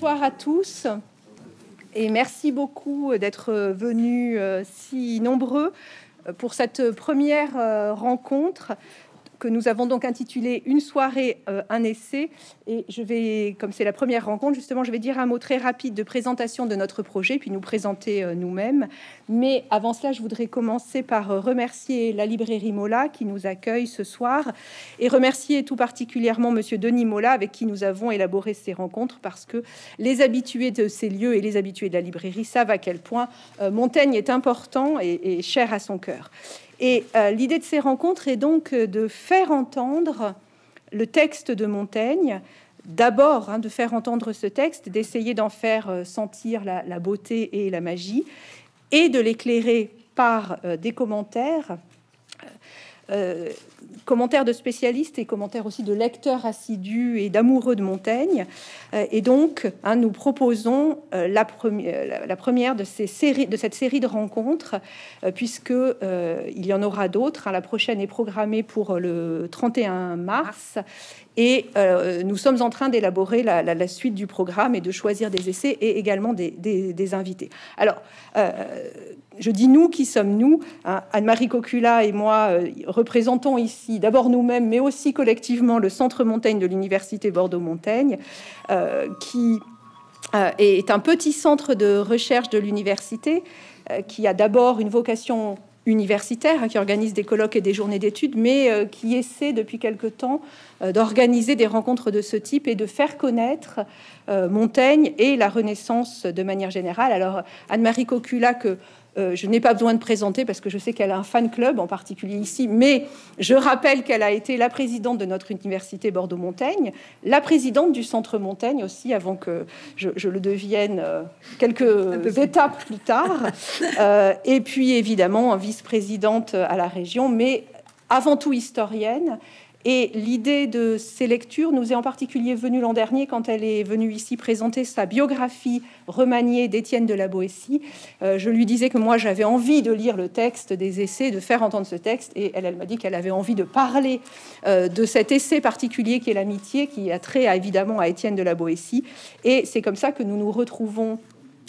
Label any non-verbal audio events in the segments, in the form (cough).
bonsoir à tous et merci beaucoup d'être venus euh, si nombreux euh, pour cette première euh, rencontre que nous avons donc intitulé Une soirée, euh, un essai. Et je vais, comme c'est la première rencontre, justement, je vais dire un mot très rapide de présentation de notre projet, puis nous présenter euh, nous-mêmes. Mais avant cela, je voudrais commencer par euh, remercier la librairie Mola qui nous accueille ce soir et remercier tout particulièrement monsieur Denis Mola avec qui nous avons élaboré ces rencontres parce que les habitués de ces lieux et les habitués de la librairie savent à quel point Montaigne est important et, et cher à son cœur. Et euh, l'idée de ces rencontres est donc euh, de faire entendre le texte de Montaigne, d'abord hein, de faire entendre ce texte, d'essayer d'en faire euh, sentir la, beauté et la magie, et de l'éclairer par des commentaires euh, commentaires de spécialistes et commentaires aussi de lecteurs assidus et d'amoureux de Montaigne. Euh, et donc, hein, nous proposons euh, la, première, de, ces séries, de cette série de rencontres, puisque il y en aura d'autres. Hein. la prochaine est programmée pour le 31 mars et euh, nous sommes en train d'élaborer la, suite du programme et de choisir des essais et également des, invités. Alors, euh, je dis nous, qui sommes-nous hein. Anne-Marie Cocula et moi euh, représentons ici d'abord nous-mêmes, mais aussi collectivement le Centre Montaigne de l'Université Bordeaux-Montaigne, qui est un petit centre de recherche de l'université qui a d'abord une vocation universitaire, hein, qui organise des colloques et des journées d'études, mais euh, qui essaie depuis quelque temps euh, d'organiser des rencontres de ce type et de faire connaître euh, Montaigne et la Renaissance de manière générale. Alors Anne-Marie Cocula, que euh, je n'ai pas besoin de présenter parce que je sais qu'elle a un fan club, en particulier ici, mais je rappelle qu'elle a été la présidente de notre université Bordeaux-Montaigne, la présidente du Centre Montaigne aussi, avant que je, le devienne euh, quelques étapes plus tard, euh, et puis évidemment vice-présidente à la région, mais avant tout historienne et l'idée de ces lectures nous est en particulier venue l'an dernier quand elle est venue ici présenter sa biographie remaniée d'Étienne de la Boétie. Euh, je lui disais que moi j'avais envie de lire le texte des essais, de faire entendre ce texte, et elle, m'a dit qu'elle avait envie de parler euh, de cet essai particulier qui est l'amitié, qui a trait évidemment à Étienne de la Boétie. Et c'est comme ça que nous nous retrouvons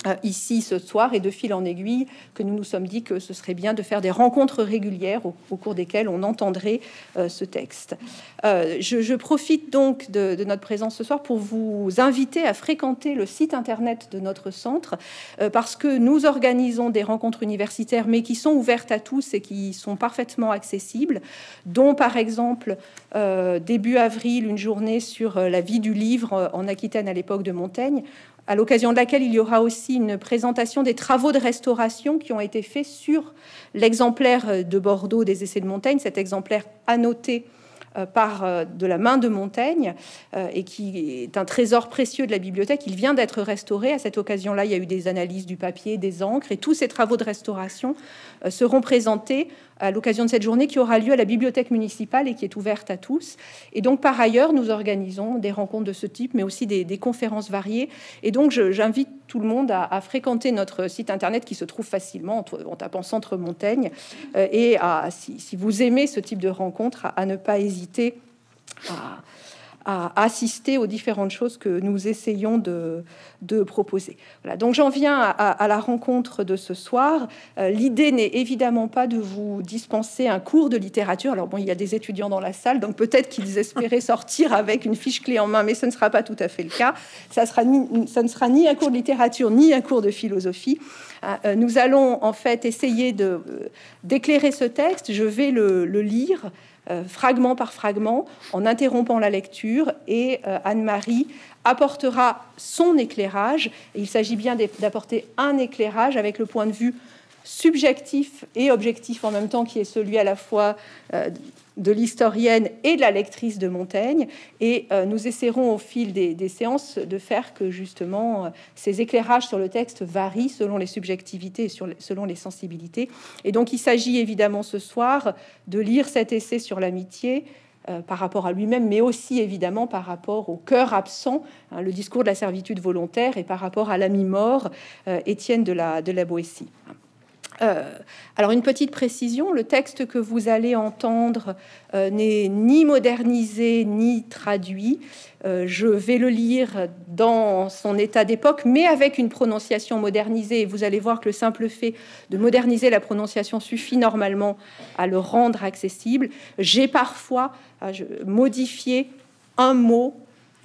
euh, ici ce soir et de fil en aiguille que nous nous sommes dit que ce serait bien de faire des rencontres régulières au, cours desquelles on entendrait euh, ce texte. Euh, je, profite donc de, notre présence ce soir pour vous inviter à fréquenter le site internet de notre centre parce que nous organisons des rencontres universitaires mais qui sont ouvertes à tous et qui sont parfaitement accessibles, dont par exemple début avril une journée sur la vie du livre en Aquitaine à l'époque de Montaigne à l'occasion de laquelle il y aura aussi une présentation des travaux de restauration qui ont été faits sur l'exemplaire euh, de Bordeaux des essais de Montaigne, cet exemplaire annoté euh, par euh, de la main de Montaigne et qui est un trésor précieux de la bibliothèque. Il vient d'être restauré. À cette occasion-là, il y a eu des analyses du papier, des encres et tous ces travaux de restauration seront présentés à l'occasion de cette journée qui aura lieu à la bibliothèque municipale et qui est ouverte à tous. Et donc, par ailleurs, nous organisons des rencontres de ce type, mais aussi des, conférences variées. Et donc, j'invite tout le monde à, fréquenter notre site internet qui se trouve facilement en, tapant Centre Montaigne. Euh, et à, si, vous aimez ce type de rencontre, à, à ne pas hésiter à à assister aux différentes choses que nous essayons de, de proposer. Voilà. Donc j'en viens à, la rencontre de ce soir. Euh, l'idée n'est évidemment pas de vous dispenser un cours de littérature. Alors bon, il y a des étudiants dans la salle, donc peut-être qu'ils espéraient (laughs) sortir avec une fiche clé en main, mais ce ne sera pas tout à fait le cas. Ça, sera ça ne sera ni un cours de littérature, ni un cours de philosophie. Euh, euh, nous allons en fait essayer d'éclairer ce texte. Je vais le, le lire. Euh, fragment par fragment, en interrompant la lecture, et euh, Anne-Marie apportera son éclairage. Il s'agit bien d'apporter un éclairage avec le point de vue subjectif et objectif en même temps, qui est celui à la fois euh, de l'historienne et de la lectrice de Montaigne. Et euh, nous essaierons au fil des, séances de faire que justement euh, ces éclairages sur le texte varient selon les subjectivités et selon les sensibilités. Et donc il s'agit évidemment ce soir de lire cet essai sur l'amitié. par rapport à lui-même, mais aussi évidemment par rapport au cœur absent, hein, le discours de la servitude volontaire, et par rapport à l'ami mort, Étienne de la, de la Boétie. Euh, alors une petite précision, le texte que vous allez entendre euh, n'est ni modernisé ni traduit. Euh, je vais le lire dans son état d'époque, mais avec une prononciation modernisée. vous allez voir que le simple fait de moderniser la prononciation suffit normalement à le rendre accessible. J'ai parfois modifié un mot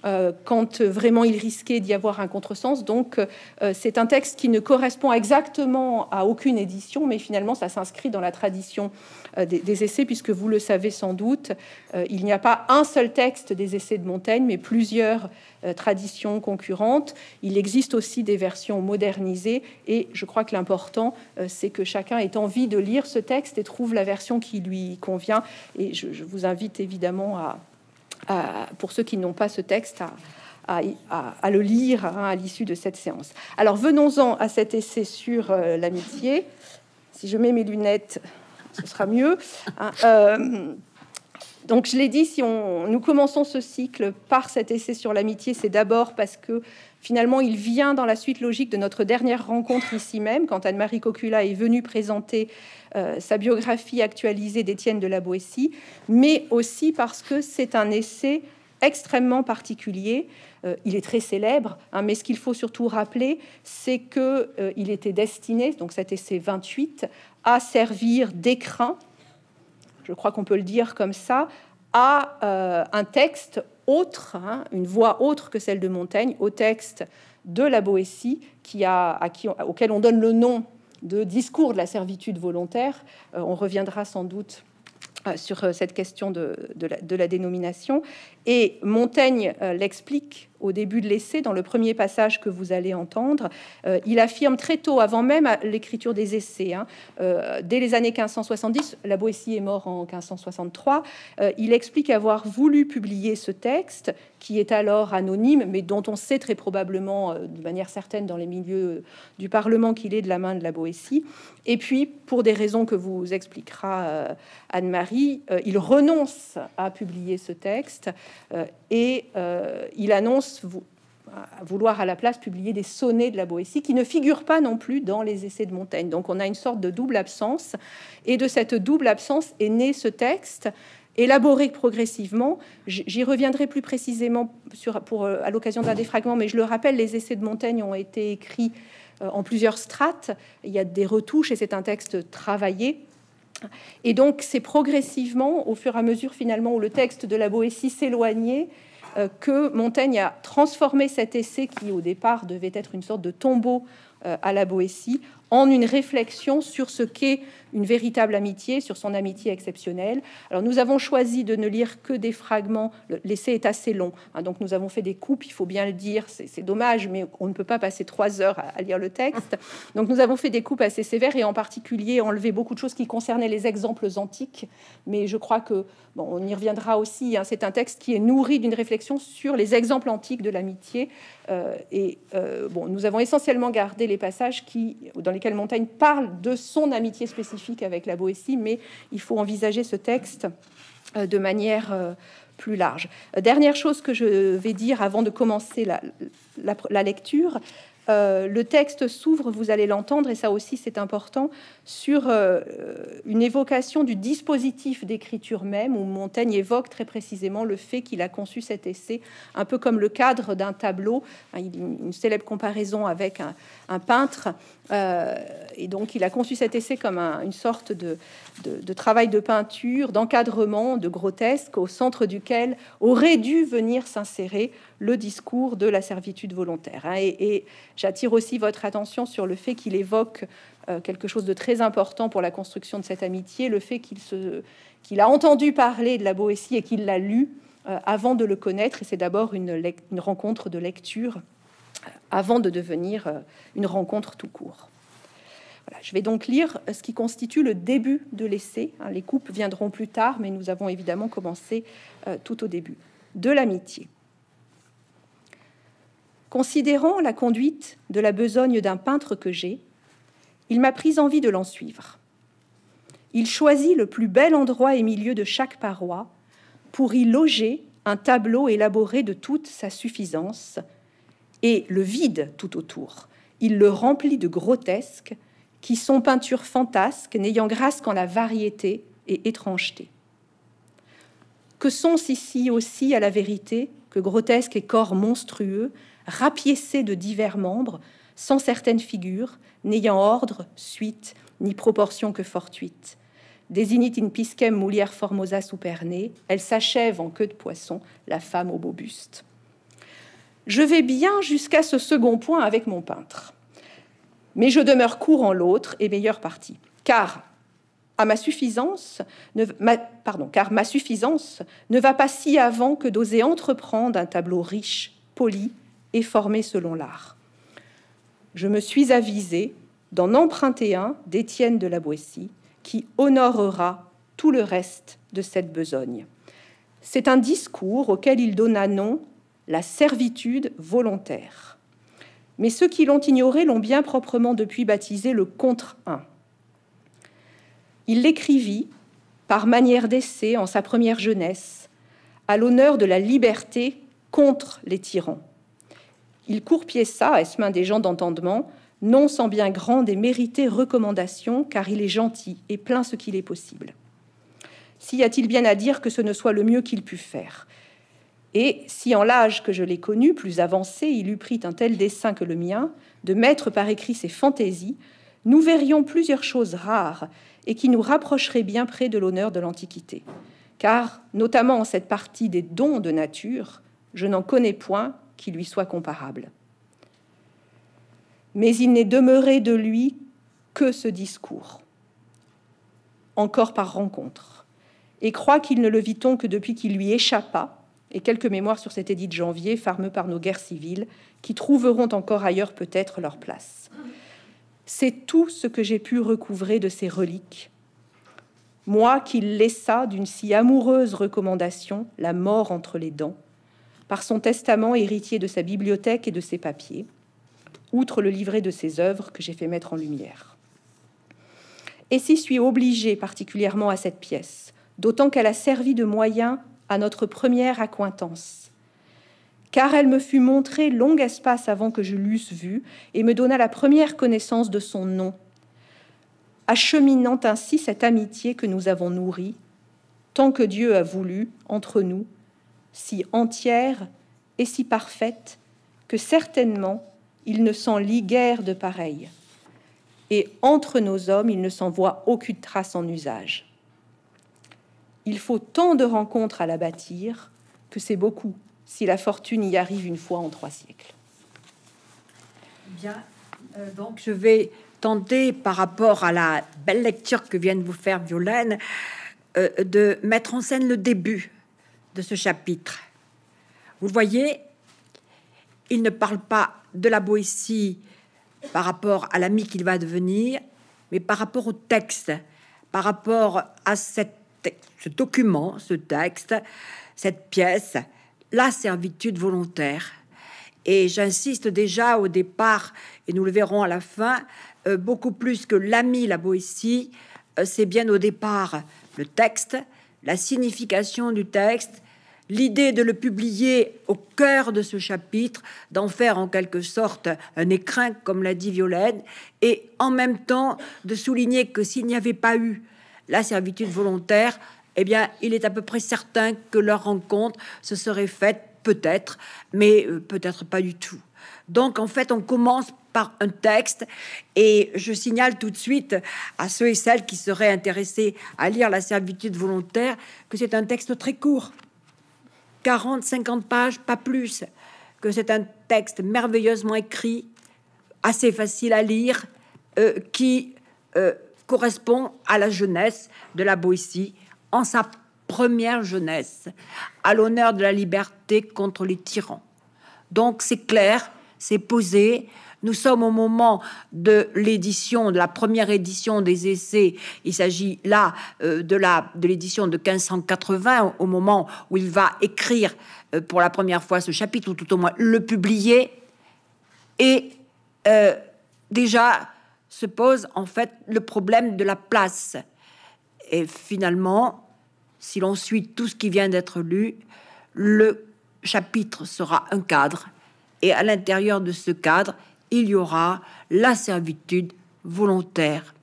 euh, quand vraiment il risquait d'y avoir un contresens. Donc euh, c'est un texte qui ne correspond exactement à aucune édition, mais finalement ça s'inscrit dans la tradition euh, des, essais, puisque vous le savez sans doute, il n'y a pas un seul texte des essais de Montaigne, mais plusieurs traditions concurrentes. Il existe aussi des versions modernisées, et je crois que l'important, c'est que chacun ait envie de lire ce texte et trouve la version qui lui convient. Et je vous invite évidemment à pour ceux qui n'ont pas ce texte à, le lire hein, à l'issue de cette séance. Alors venons-en à cet essai sur euh, l'amitié. Si je mets mes lunettes, ce sera mieux. Hein. Euh, donc je l'ai dit, si on, nous commençons ce cycle par cet essai sur l'amitié, c'est d'abord parce que Finalement, il vient dans la suite logique de notre dernière rencontre ici même, quand Anne-Marie Cocula est venue présenter euh, sa biographie actualisée d'Étienne de la Boétie, mais aussi parce que c'est un essai extrêmement particulier. Euh, il est très célèbre, hein, mais ce qu'il faut surtout rappeler, c'est que euh, il était destiné, donc cet essai 28, à servir d'écrin, je crois qu'on peut le dire comme ça, à un texte autre, hein, une voix autre que celle de Montaigne, au texte de la Boétie, qui a, qui, auquel on donne le nom de discours de la servitude volontaire. Euh, on reviendra sans doute euh, sur euh, cette question de, la, de, la, dénomination. Et Montaigne euh, l'explique au début de l'essai, dans le premier passage que vous allez entendre. Euh, il affirme très tôt, avant même l'écriture des essais, hein, euh, dès les années 1570, la Boétie est mort en 1563, il explique avoir voulu publier ce texte, qui est alors anonyme, mais dont on sait très probablement, de manière certaine, dans les milieux du Parlement, qu'il est de la main de la Boétie. Et puis, pour des raisons que vous expliquera Anne-Marie, il renonce à publier ce texte euh, et euh, il annonce vouloir à la place publier des sonnets de la Boétie qui ne figurent pas non plus dans les essais de Montaigne. Donc on a une sorte de double absence, et de cette double absence est né ce texte élaboré progressivement. J'y reviendrai plus précisément pour, euh, à l'occasion d'un des fragments, mais je le rappelle, les essais de Montaigne ont été écrits en plusieurs strates. Il y a des retouches et c'est un texte travaillé. Et donc, c'est progressivement, au fur et à mesure finalement où le texte de la Boétie s'éloignait, euh, que Montaigne a transformé cet essai qui au départ devait être une sorte de tombeau euh, à la Boétie en une réflexion sur ce qu'est une véritable amitié, sur son amitié exceptionnelle. Alors nous avons choisi de ne lire que des fragments. L'essai est assez long, hein, donc nous avons fait des coupes, il faut bien le dire, c'est dommage, mais on ne peut pas passer trois heures à, lire le texte. Donc nous avons fait des coupes assez sévères et en particulier enlevé beaucoup de choses qui concernaient les exemples antiques. Mais je crois que, bon, on y reviendra aussi, hein, c'est un texte qui est nourri d'une réflexion sur les exemples antiques de l'amitié. Euh, et euh, bon, nous avons essentiellement gardé les passages qui, dans les Montagne Montaigne parle de son amitié spécifique avec la Boétie, mais il faut envisager ce texte euh, de manière euh, plus large. Euh, dernière chose que je vais dire avant de commencer la lecture, euh, le texte s'ouvre, vous allez l'entendre, et ça aussi c'est important, sur euh, euh, une évocation du dispositif d'écriture même, où Montaigne évoque très précisément le fait qu'il a conçu cet essai un peu comme le cadre d'un tableau, hein, une célèbre comparaison avec un, peintre, et donc il a conçu cet essai comme une sorte de, de, travail de peinture, d'encadrement, de grotesque, au centre duquel aurait dû venir s'insérer le discours de la servitude volontaire. Hein. Et, j'attire aussi votre attention sur le fait qu'il évoque euh, quelque chose de très important pour la construction de cette amitié, le fait qu'il a entendu parler de la Boétie et qu'il l'a lu euh, avant de le connaître. Et c'est d'abord une, rencontre de lecture euh, avant de devenir une rencontre tout court. je vais donc lire ce qui constitue le début de l'essai. Hein. Les coupes viendront plus tard, mais nous avons évidemment commencé tout au début de l'amitié. Considérant la conduite de la besogne d'un peintre que j'ai, il m'a pris envie de l'en suivre. Il choisit le plus bel endroit et milieu de chaque paroi pour y loger un tableau élaboré de toute sa suffisance et le vide tout autour. Il le remplit de grotesques qui sont peintures fantasques, n'ayant grâce qu'en la variété et étrangeté. Que sont ici aussi à la vérité que grotesques et corps monstrueux rapiécée de divers membres, sans certaines figures, n'ayant ordre, suite, ni proportion que fortuite. Désinit in piscem mulier formosa superne, elle s'achève en queue de poisson, la femme au beau buste. Je vais bien jusqu'à ce second point avec mon peintre, mais je demeure court en l'autre et meilleure partie, car à ma suffisance, pardon, car ma suffisance ne va pas si avant que d'oser entreprendre un tableau riche, poli, et formé selon l'art. Je me suis avisé d'en emprunter un d'Étienne de la Boétie qui honorera tout le reste de cette besogne. C'est un discours auquel il donna nom la servitude volontaire. Mais ceux qui l'ont ignoré l'ont bien proprement depuis baptisé le contre un Il l'écrivit par manière d'essai en sa première jeunesse, à l'honneur de la liberté contre les tyrans. Il court ça ça, main des gens d'entendement, non sans bien grande et méritée recommandation, car il est gentil et plein ce qu'il est possible. S'y a-t-il bien à dire que ce ne soit le mieux qu'il pût faire Et si en l'âge que je l'ai connu, plus avancé, il eût pris un tel dessein que le mien, de mettre par écrit ses fantaisies, nous verrions plusieurs choses rares et qui nous rapprocheraient bien près de l'honneur de l'Antiquité. Car, notamment en cette partie des dons de nature, je n'en connais point qui lui soit comparable. Mais il n'est demeuré de lui que ce discours, encore par rencontre, et croit qu'il ne le vit-on que depuis qu'il lui échappa, et quelques mémoires sur cet édit de janvier, fameux par nos guerres civiles, qui trouveront encore ailleurs peut-être leur place. C'est tout ce que j'ai pu recouvrer de ces reliques, moi qui laissa d'une si amoureuse recommandation la mort entre les dents, par son testament héritier de sa bibliothèque et de ses papiers, outre le livret de ses œuvres que j'ai fait mettre en lumière. Et si suis obligé particulièrement à cette pièce, d'autant qu'elle a servi de moyen à notre première accointance, car elle me fut montrée long espace avant que je l'eusse vue et me donna la première connaissance de son nom, acheminant ainsi cette amitié que nous avons nourrie, tant que Dieu a voulu, entre nous si entière et si parfaite que certainement il ne s'en lit guère de pareil Et entre nos hommes, il ne s'en voit aucune trace en usage. Il faut tant de rencontres à la bâtir que c'est beaucoup si la fortune y arrive une fois en trois siècles. Bien, euh, donc je vais tenter par rapport à la belle lecture que vient de vous faire Violaine euh, de mettre en scène le début de ce chapitre. Vous le voyez, il ne parle pas de la Boétie par rapport à l'ami qu'il va devenir, mais par rapport au texte, par rapport à cette, ce document, ce texte, cette pièce, la servitude volontaire. Et j'insiste déjà au départ, et nous le verrons à la fin, euh, beaucoup plus que l'ami, la Boétie, euh, c'est bien au départ le texte, la signification du texte, l'idée de le publier au cœur de ce chapitre, d'en faire en quelque sorte un écrin, comme l'a dit Violaine, et en même temps de souligner que s'il n'y avait pas eu la servitude volontaire, eh bien, il est à peu près certain que leur rencontre se serait faite peut-être, mais euh, peut-être pas du tout. Donc, en fait, on commence par un texte. Et je signale tout de suite à ceux et celles qui seraient intéressés à lire La servitude volontaire que c'est un texte très court. 40, 50 pages, pas plus, que c'est un texte merveilleusement écrit, assez facile à lire, euh, qui euh, correspond à la jeunesse de la Boétie en sa première jeunesse, à l'honneur de la liberté contre les tyrans. Donc c'est clair, c'est posé, nous sommes au moment de l'édition, de la première édition des essais. Il s'agit là euh, de la de l'édition de 1580, au moment où il va écrire euh, pour la première fois ce chapitre, ou tout au moins le publier. Et euh, déjà se pose en fait le problème de la place. Et finalement, si l'on suit tout ce qui vient d'être lu, le chapitre sera un cadre. Et à l'intérieur de ce cadre, il y aura la servitude volontaire.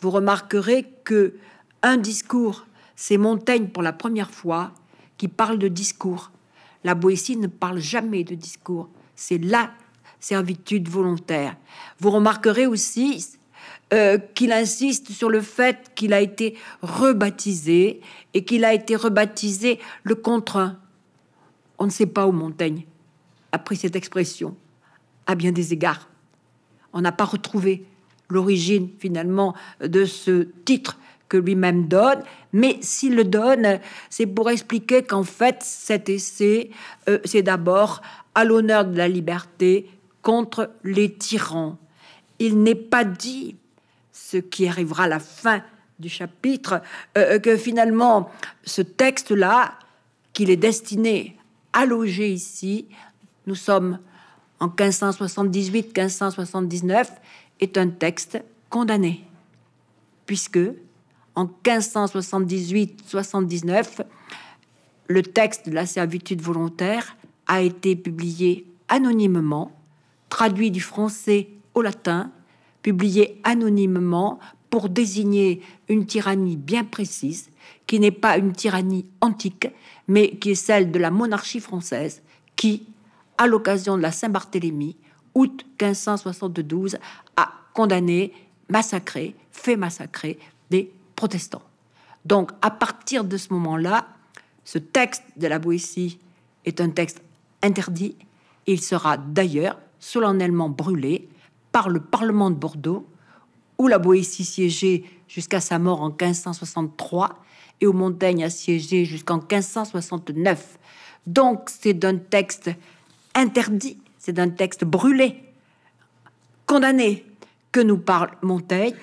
Vous remarquerez que un discours, c'est Montaigne pour la première fois qui parle de discours. La Boétie ne parle jamais de discours. C'est la servitude volontaire. Vous remarquerez aussi euh, qu'il insiste sur le fait qu'il a été rebaptisé et qu'il a été rebaptisé le contre. On ne sait pas où Montaigne a pris cette expression à bien des égards. On n'a pas retrouvé l'origine finalement de ce titre que lui-même donne, mais s'il le donne, c'est pour expliquer qu'en fait cet essai, euh, c'est d'abord à l'honneur de la liberté contre les tyrans. Il n'est pas dit, ce qui arrivera à la fin du chapitre, euh, euh, que finalement ce texte-là, qu'il est destiné à loger ici, nous sommes en 1578-1579 est un texte condamné, puisque en 1578-79, le texte de la servitude volontaire a été publié anonymement, traduit du français au latin, publié anonymement pour désigner une tyrannie bien précise, qui n'est pas une tyrannie antique, mais qui est celle de la monarchie française, qui à l'occasion de la Saint-Barthélemy, août 1572, a condamné, massacré, fait massacrer des protestants. Donc, à partir de ce moment-là, ce texte de la Boétie est un texte interdit. Il sera d'ailleurs solennellement brûlé par le Parlement de Bordeaux, où la Boétie siégeait jusqu'à sa mort en 1563 et où Montaigne a siégé jusqu'en 1569. Donc, c'est d'un texte interdit, c'est un texte brûlé, condamné, que nous parle Montaigne.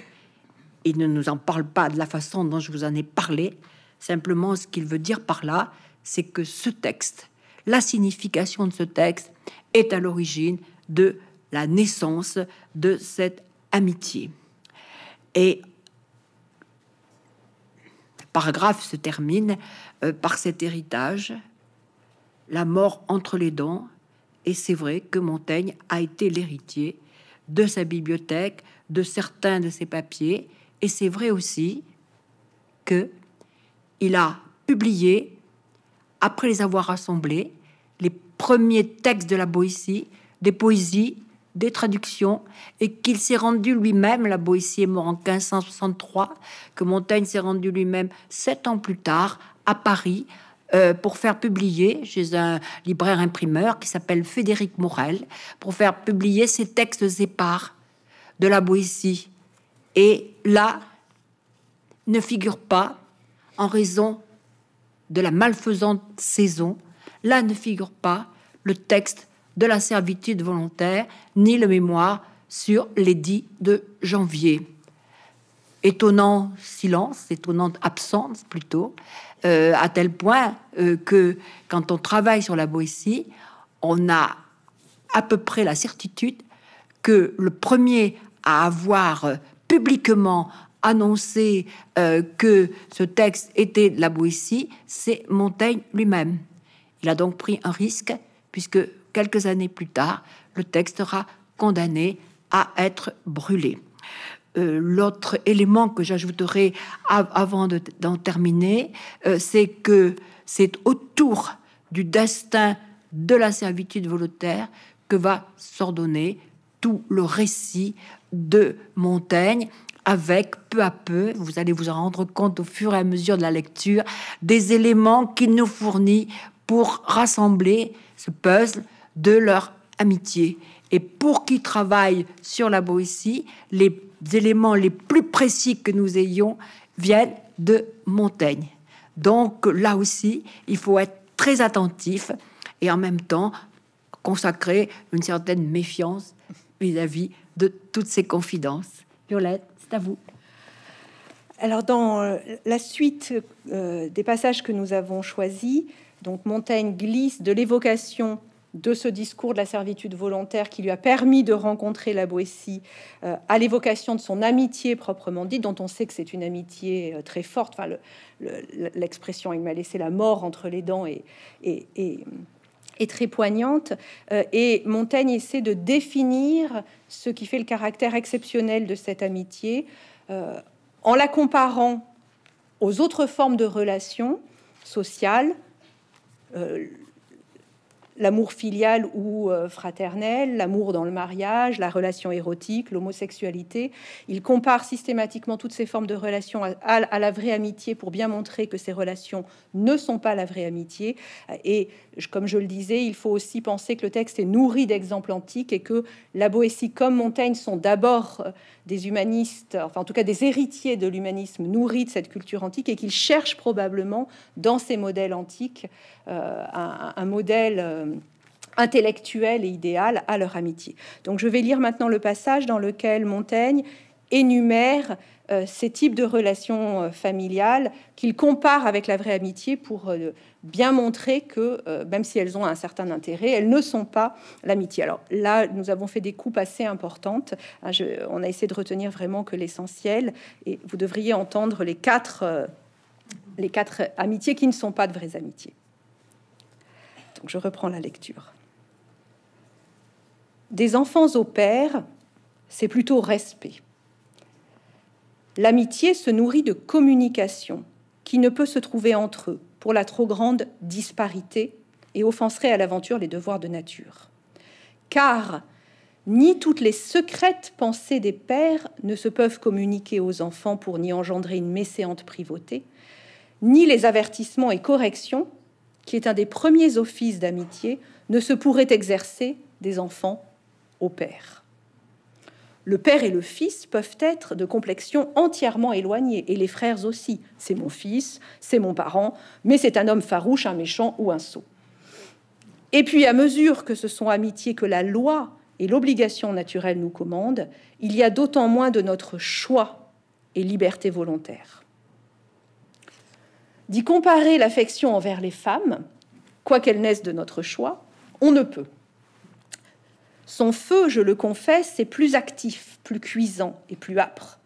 Il ne nous en parle pas de la façon dont je vous en ai parlé. Simplement, ce qu'il veut dire par là, c'est que ce texte, la signification de ce texte, est à l'origine de la naissance de cette amitié. Et le paragraphe se termine euh, par cet héritage, la mort entre les dents, et c'est vrai que Montaigne a été l'héritier de sa bibliothèque, de certains de ses papiers, et c'est vrai aussi que il a publié, après les avoir rassemblés, les premiers textes de la Boétie, des poésies, des traductions, et qu'il s'est rendu lui-même, la Boétie est mort en 1563, que Montaigne s'est rendu lui-même sept ans plus tard à Paris, euh, pour faire publier chez un libraire imprimeur qui s'appelle Frédéric Morel, pour faire publier ses textes épars de la Boétie. Et là, ne figure pas, en raison de la malfaisante saison, là ne figure pas le texte de la servitude volontaire, ni le mémoire sur l'édit de janvier. Étonnant silence, étonnante absence plutôt. Euh, à tel point euh, que quand on travaille sur la Boétie, on a à peu près la certitude que le premier à avoir euh, publiquement annoncé que ce texte était de la Boétie, c'est Montaigne lui-même. Il a donc pris un risque, puisque quelques années plus tard, le texte sera condamné à être brûlé. Euh, l'autre élément que j'ajouterai avant d'en terminer, euh, c'est que c'est autour du destin de la servitude volontaire que va s'ordonner tout le récit de Montaigne avec peu à peu, vous allez vous en rendre compte au fur et à mesure de la lecture, des éléments qu'il nous fournit pour rassembler ce puzzle de leur amitié et pour qui travaille sur la Boétie, les éléments les plus précis que nous ayons viennent de Montaigne. Donc là aussi, il faut être très attentif et en même temps consacrer une certaine méfiance vis-à-vis de toutes ces confidences. Violette, c'est à vous. Alors dans euh, la suite euh, des passages que nous avons choisis, donc Montaigne glisse de l'évocation de ce discours de la servitude volontaire qui lui a permis de rencontrer la Boétie euh, à l'évocation de son amitié proprement dite, dont on sait que c'est une amitié euh, très forte. Enfin, l'expression il m'a laissé la mort entre les dents et, est très poignante. Euh, et Montaigne essaie de définir ce qui fait le caractère exceptionnel de cette amitié en la comparant aux autres formes de relations sociales, l'amour filial ou euh, fraternel, l'amour dans le mariage, la relation érotique, l'homosexualité. Il compare systématiquement toutes ces formes de relations à, la vraie amitié pour bien montrer que ces relations ne sont pas la vraie amitié. Et comme je le disais, il faut aussi penser que le texte est nourri d'exemples antiques et que la Boétie comme Montaigne sont d'abord euh, des humanistes, enfin en tout cas des héritiers de l'humanisme nourris de cette culture antique et qu'ils cherchent probablement dans ces modèles antiques euh, un, modèle. Euh, intellectuelle et idéale à leur amitié. Donc je vais lire maintenant le passage dans lequel Montaigne énumère euh, ces types de relations euh, familiales qu'il compare avec la vraie amitié pour bien montrer que, même si elles ont un certain intérêt, elles ne sont pas l'amitié. Alors là, nous avons fait des coupes assez importantes. Hein. on a essayé de retenir vraiment que l'essentiel, et vous devriez entendre les quatre, les quatre amitiés qui ne sont pas de vraies amitiés je reprends la lecture. Des enfants au père, c'est plutôt respect. L'amitié se nourrit de communication qui ne peut se trouver entre eux pour la trop grande disparité et offenserait à l'aventure les devoirs de nature. Car ni toutes les secrètes pensées des pères ne se peuvent communiquer aux enfants pour n'y engendrer une mécéante privauté, ni les avertissements et corrections qui est un des premiers offices d'amitié, ne se pourrait exercer des enfants au père. Le père et le fils peuvent être de complexion entièrement éloignée, et les frères aussi. C'est mon fils, c'est mon parent, mais c'est un homme farouche, un méchant ou un sot. Et puis, à mesure que ce sont amitiés que la loi et l'obligation naturelle nous commandent, il y a d'autant moins de notre choix et liberté volontaire d'y comparer l'affection envers les femmes, quoiqu'elles naissent de notre choix, on ne peut. Son feu, je le confesse, est plus actif, plus cuisant et plus âpre.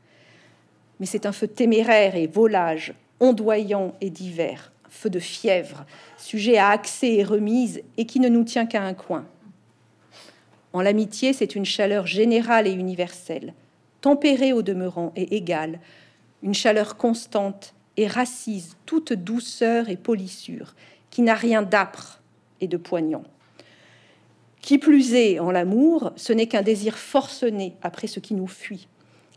Mais c'est un feu téméraire et volage, ondoyant et divers, feu de fièvre, sujet à accès et remise, et qui ne nous tient qu'à un coin. En l'amitié, c'est une chaleur générale et universelle, tempérée au demeurant et égale, une chaleur constante et racise toute douceur et polissure, qui n'a rien d'âpre et de poignant. Qui plus est, en l'amour, ce n'est qu'un désir forcené après ce qui nous fuit,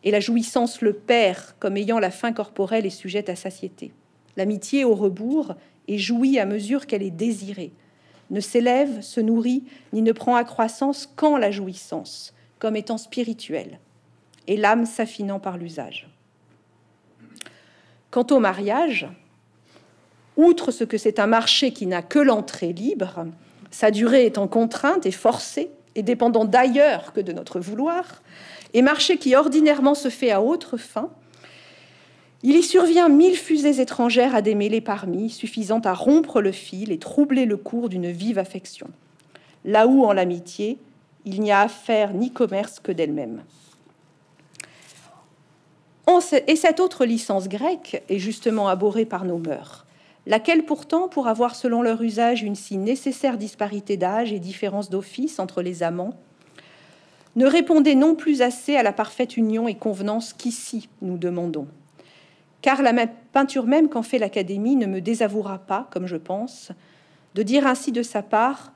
et la jouissance le perd comme ayant la fin corporelle et sujette à satiété. L'amitié, au rebours, et jouit à mesure qu'elle est désirée, ne s'élève, se nourrit, ni ne prend à croissance qu'en la jouissance, comme étant spirituelle, et l'âme s'affinant par l'usage. Quant au mariage, outre ce que c'est un marché qui n'a que l'entrée libre, sa durée étant contrainte et forcée et dépendant d'ailleurs que de notre vouloir, et marché qui ordinairement se fait à autre fin, il y survient mille fusées étrangères à démêler parmi, suffisant à rompre le fil et troubler le cours d'une vive affection. Là où, en l'amitié, il n'y a affaire ni commerce que d'elle-même. Et cette autre licence grecque est justement abhorrée par nos mœurs, laquelle pourtant, pour avoir selon leur usage une si nécessaire disparité d'âge et différence d'office entre les amants, ne répondait non plus assez à la parfaite union et convenance qu'ici nous demandons. Car la peinture même qu'en fait l'Académie ne me désavouera pas, comme je pense, de dire ainsi de sa part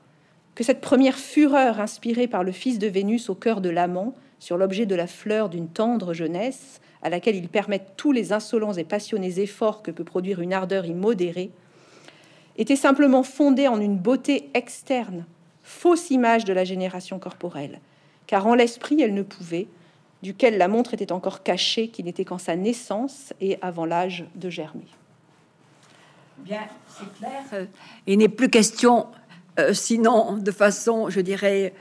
que cette première fureur inspirée par le fils de Vénus au cœur de l'amant sur l'objet de la fleur d'une tendre jeunesse à laquelle ils permettent tous les insolents et passionnés efforts que peut produire une ardeur immodérée, était simplement fondée en une beauté externe, fausse image de la génération corporelle, car en l'esprit elle ne pouvait, duquel la montre était encore cachée, qui n'était qu'en sa naissance et avant l'âge de germer. Bien, c'est clair. Euh, il n'est plus question, euh, sinon de façon, je dirais,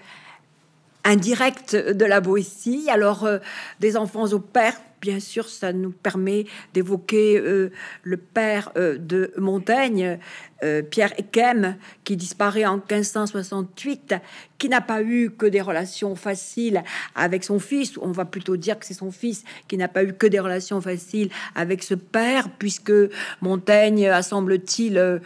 indirecte de la Boétie. Alors, euh, des enfants au père Bien sûr, ça nous permet d'évoquer euh, le père euh, de Montaigne, euh, Pierre Ekem, qui disparaît en 1568, qui n'a pas eu que des relations faciles avec son fils, on va plutôt dire que c'est son fils qui n'a pas eu que des relations faciles avec ce père, puisque Montaigne a, semble-t-il, euh,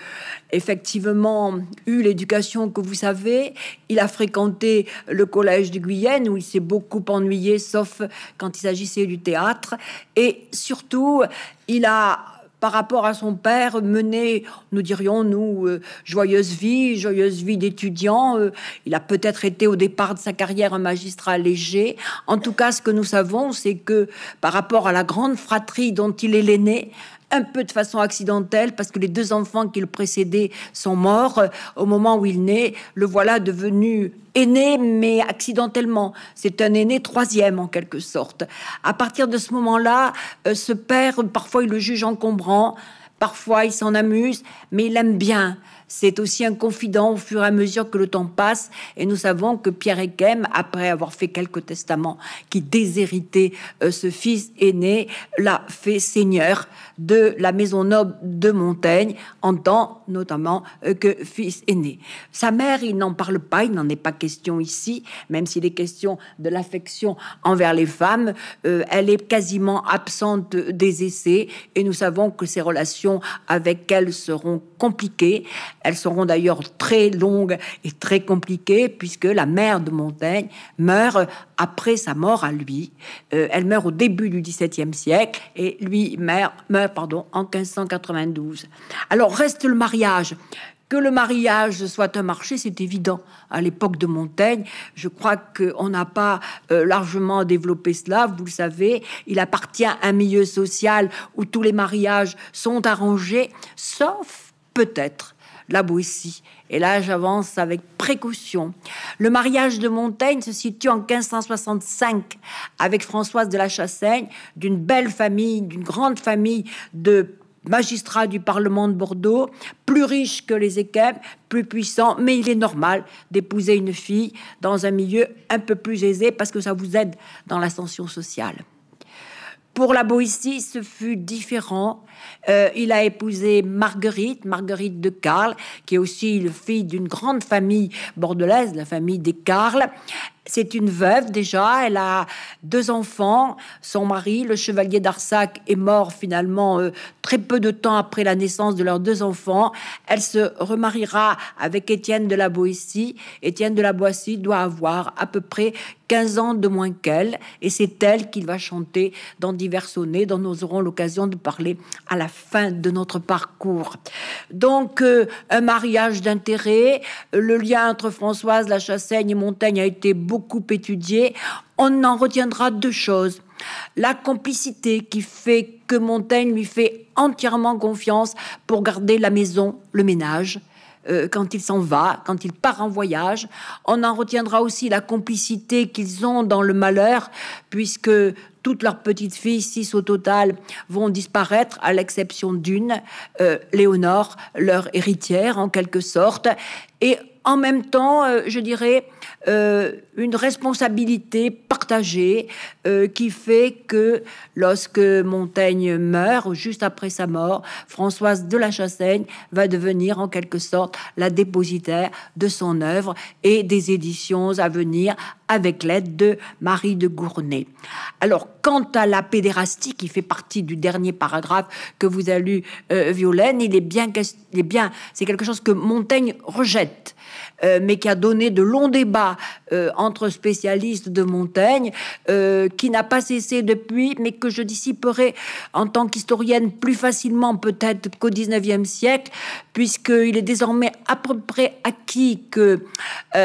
effectivement eu l'éducation que vous savez. Il a fréquenté le collège de Guyenne, où il s'est beaucoup ennuyé, sauf quand il s'agissait du théâtre. Et surtout, il a par rapport à son père mener, nous dirions nous, euh, joyeuse vie, joyeuse vie d'étudiant. Euh, il a peut-être été au départ de sa carrière un magistrat léger. En tout cas, ce que nous savons, c'est que par rapport à la grande fratrie dont il est l'aîné, un peu de façon accidentelle, parce que les deux enfants qui le précédaient sont morts euh, au moment où il naît. Le voilà devenu aîné, mais accidentellement. C'est un aîné troisième, en quelque sorte. À partir de ce moment-là, euh, ce père, parfois, il le juge encombrant, parfois, il s'en amuse, mais il aime bien c'est aussi un confident au fur et à mesure que le temps passe. Et nous savons que Pierre Ekem, après avoir fait quelques testaments qui déshéritaient euh, ce fils aîné, l'a fait seigneur de la maison noble de Montaigne, en tant notamment euh, que fils aîné. Sa mère, il n'en parle pas, il n'en est pas question ici, même s'il est question de l'affection envers les femmes. Euh, elle est quasiment absente des essais et nous savons que ses relations avec elle seront compliquées. Elles seront d'ailleurs très longues et très compliquées puisque la mère de Montaigne meurt après sa mort à lui. Euh, elle meurt au début du XVIIe siècle et lui meurt, meurt pardon, en 1592. Alors reste le mariage. Que le mariage soit un marché, c'est évident. À l'époque de Montaigne, je crois qu'on n'a pas euh, largement développé cela. Vous le savez, il appartient à un milieu social où tous les mariages sont arrangés, sauf peut-être la Boétie. Et là, j'avance avec précaution. Le mariage de Montaigne se situe en 1565 avec Françoise de la Chassaigne, d'une belle famille, d'une grande famille de magistrats du Parlement de Bordeaux, plus riche que les équipes, plus puissant, mais il est normal d'épouser une fille dans un milieu un peu plus aisé parce que ça vous aide dans l'ascension sociale. Pour la Boétie, ce fut différent. Euh, il a épousé Marguerite, Marguerite de Carles, qui est aussi le fille d'une grande famille bordelaise, la famille des Carles. C'est une veuve déjà, elle a deux enfants. Son mari, le chevalier d'Arsac, est mort finalement euh, très peu de temps après la naissance de leurs deux enfants. Elle se remariera avec Étienne de la Boétie. Étienne de la Boétie doit avoir à peu près 15 ans de moins qu'elle, et c'est elle qu'il va chanter dans divers sonnets dont nous aurons l'occasion de parler à la fin de notre parcours. Donc, euh, un mariage d'intérêt. Le lien entre Françoise la Chassaigne et Montaigne a été beau étudié, on en retiendra deux choses. La complicité qui fait que Montaigne lui fait entièrement confiance pour garder la maison, le ménage, euh, quand il s'en va, quand il part en voyage. On en retiendra aussi la complicité qu'ils ont dans le malheur, puisque toutes leurs petites filles, six au total, vont disparaître, à l'exception d'une, euh, Léonore, leur héritière en quelque sorte. Et en même temps, euh, je dirais, euh, une responsabilité partagée euh, qui fait que lorsque Montaigne meurt, juste après sa mort, Françoise de la Chassaigne va devenir en quelque sorte la dépositaire de son œuvre et des éditions à venir avec l'aide de Marie de Gournay. Alors, quant à la pédérastie qui fait partie du dernier paragraphe que vous a lu euh, Violaine, il est bien, c'est quelque chose que Montaigne rejette euh, mais qui a donné de longs débats euh, entre spécialistes de Montaigne, euh, qui n'a pas cessé depuis, mais que je dissiperai en tant qu'historienne plus facilement peut-être qu'au 19e siècle, puisqu'il est désormais à peu près acquis que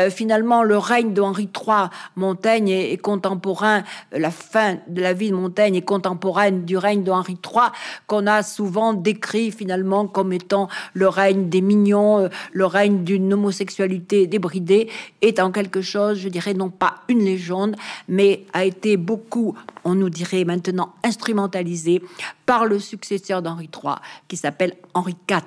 finalement le règne de Henri III, Montaigne est, contemporain, la fin de la vie de Montaigne est contemporaine du règne de Henri III, qu'on a souvent décrit finalement comme étant le règne des mignons, le règne d'une homosexualité débridée est en quelque chose, je dirais, non pas une légende, mais a été beaucoup, on nous dirait maintenant, instrumentalisée par le successeur d'Henri III, qui s'appelle Henri IV.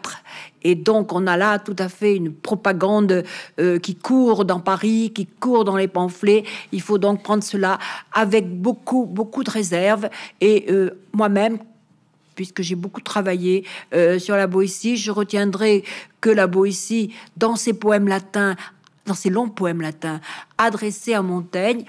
Et donc, on a là tout à fait une propagande euh, qui court dans Paris, qui court dans les pamphlets. Il faut donc prendre cela avec beaucoup, beaucoup de réserve. Et euh, moi-même, puisque j'ai beaucoup travaillé euh, sur la Boétie, je retiendrai que la Boétie, dans ses poèmes latins, dans ses longs poèmes latins, adressés à Montaigne,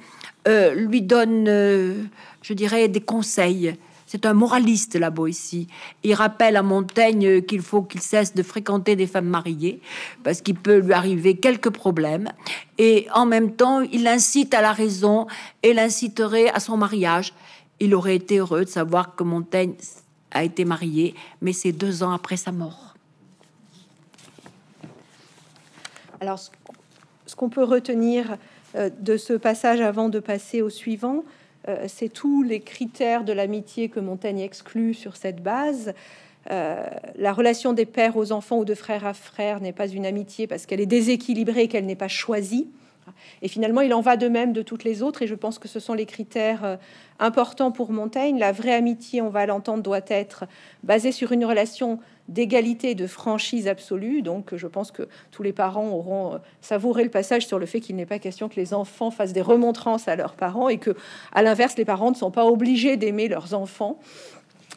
euh, lui donne, euh, je dirais, des conseils. C'est un moraliste, la Boétie. Il rappelle à Montaigne qu'il faut qu'il cesse de fréquenter des femmes mariées, parce qu'il peut lui arriver quelques problèmes. Et en même temps, il l'incite à la raison et l'inciterait à son mariage. Il aurait été heureux de savoir que Montaigne a été marié, mais c'est deux ans après sa mort. Alors, ce qu'on peut retenir euh, de ce passage avant de passer au suivant, euh, c'est tous les critères de l'amitié que Montaigne exclut sur cette base. Euh, la relation des pères aux enfants ou de frère à frère n'est pas une amitié parce qu'elle est déséquilibrée, qu'elle n'est pas choisie. Et finalement, il en va de même de toutes les autres, et je pense que ce sont les critères euh, importants pour Montaigne. La vraie amitié, on va l'entendre, doit être basée sur une relation d'égalité et de franchise absolue. Donc, je pense que tous les parents auront euh, savouré le passage sur le fait qu'il n'est pas question que les enfants fassent des remontrances à leurs parents et que, à l'inverse, les parents ne sont pas obligés d'aimer leurs enfants.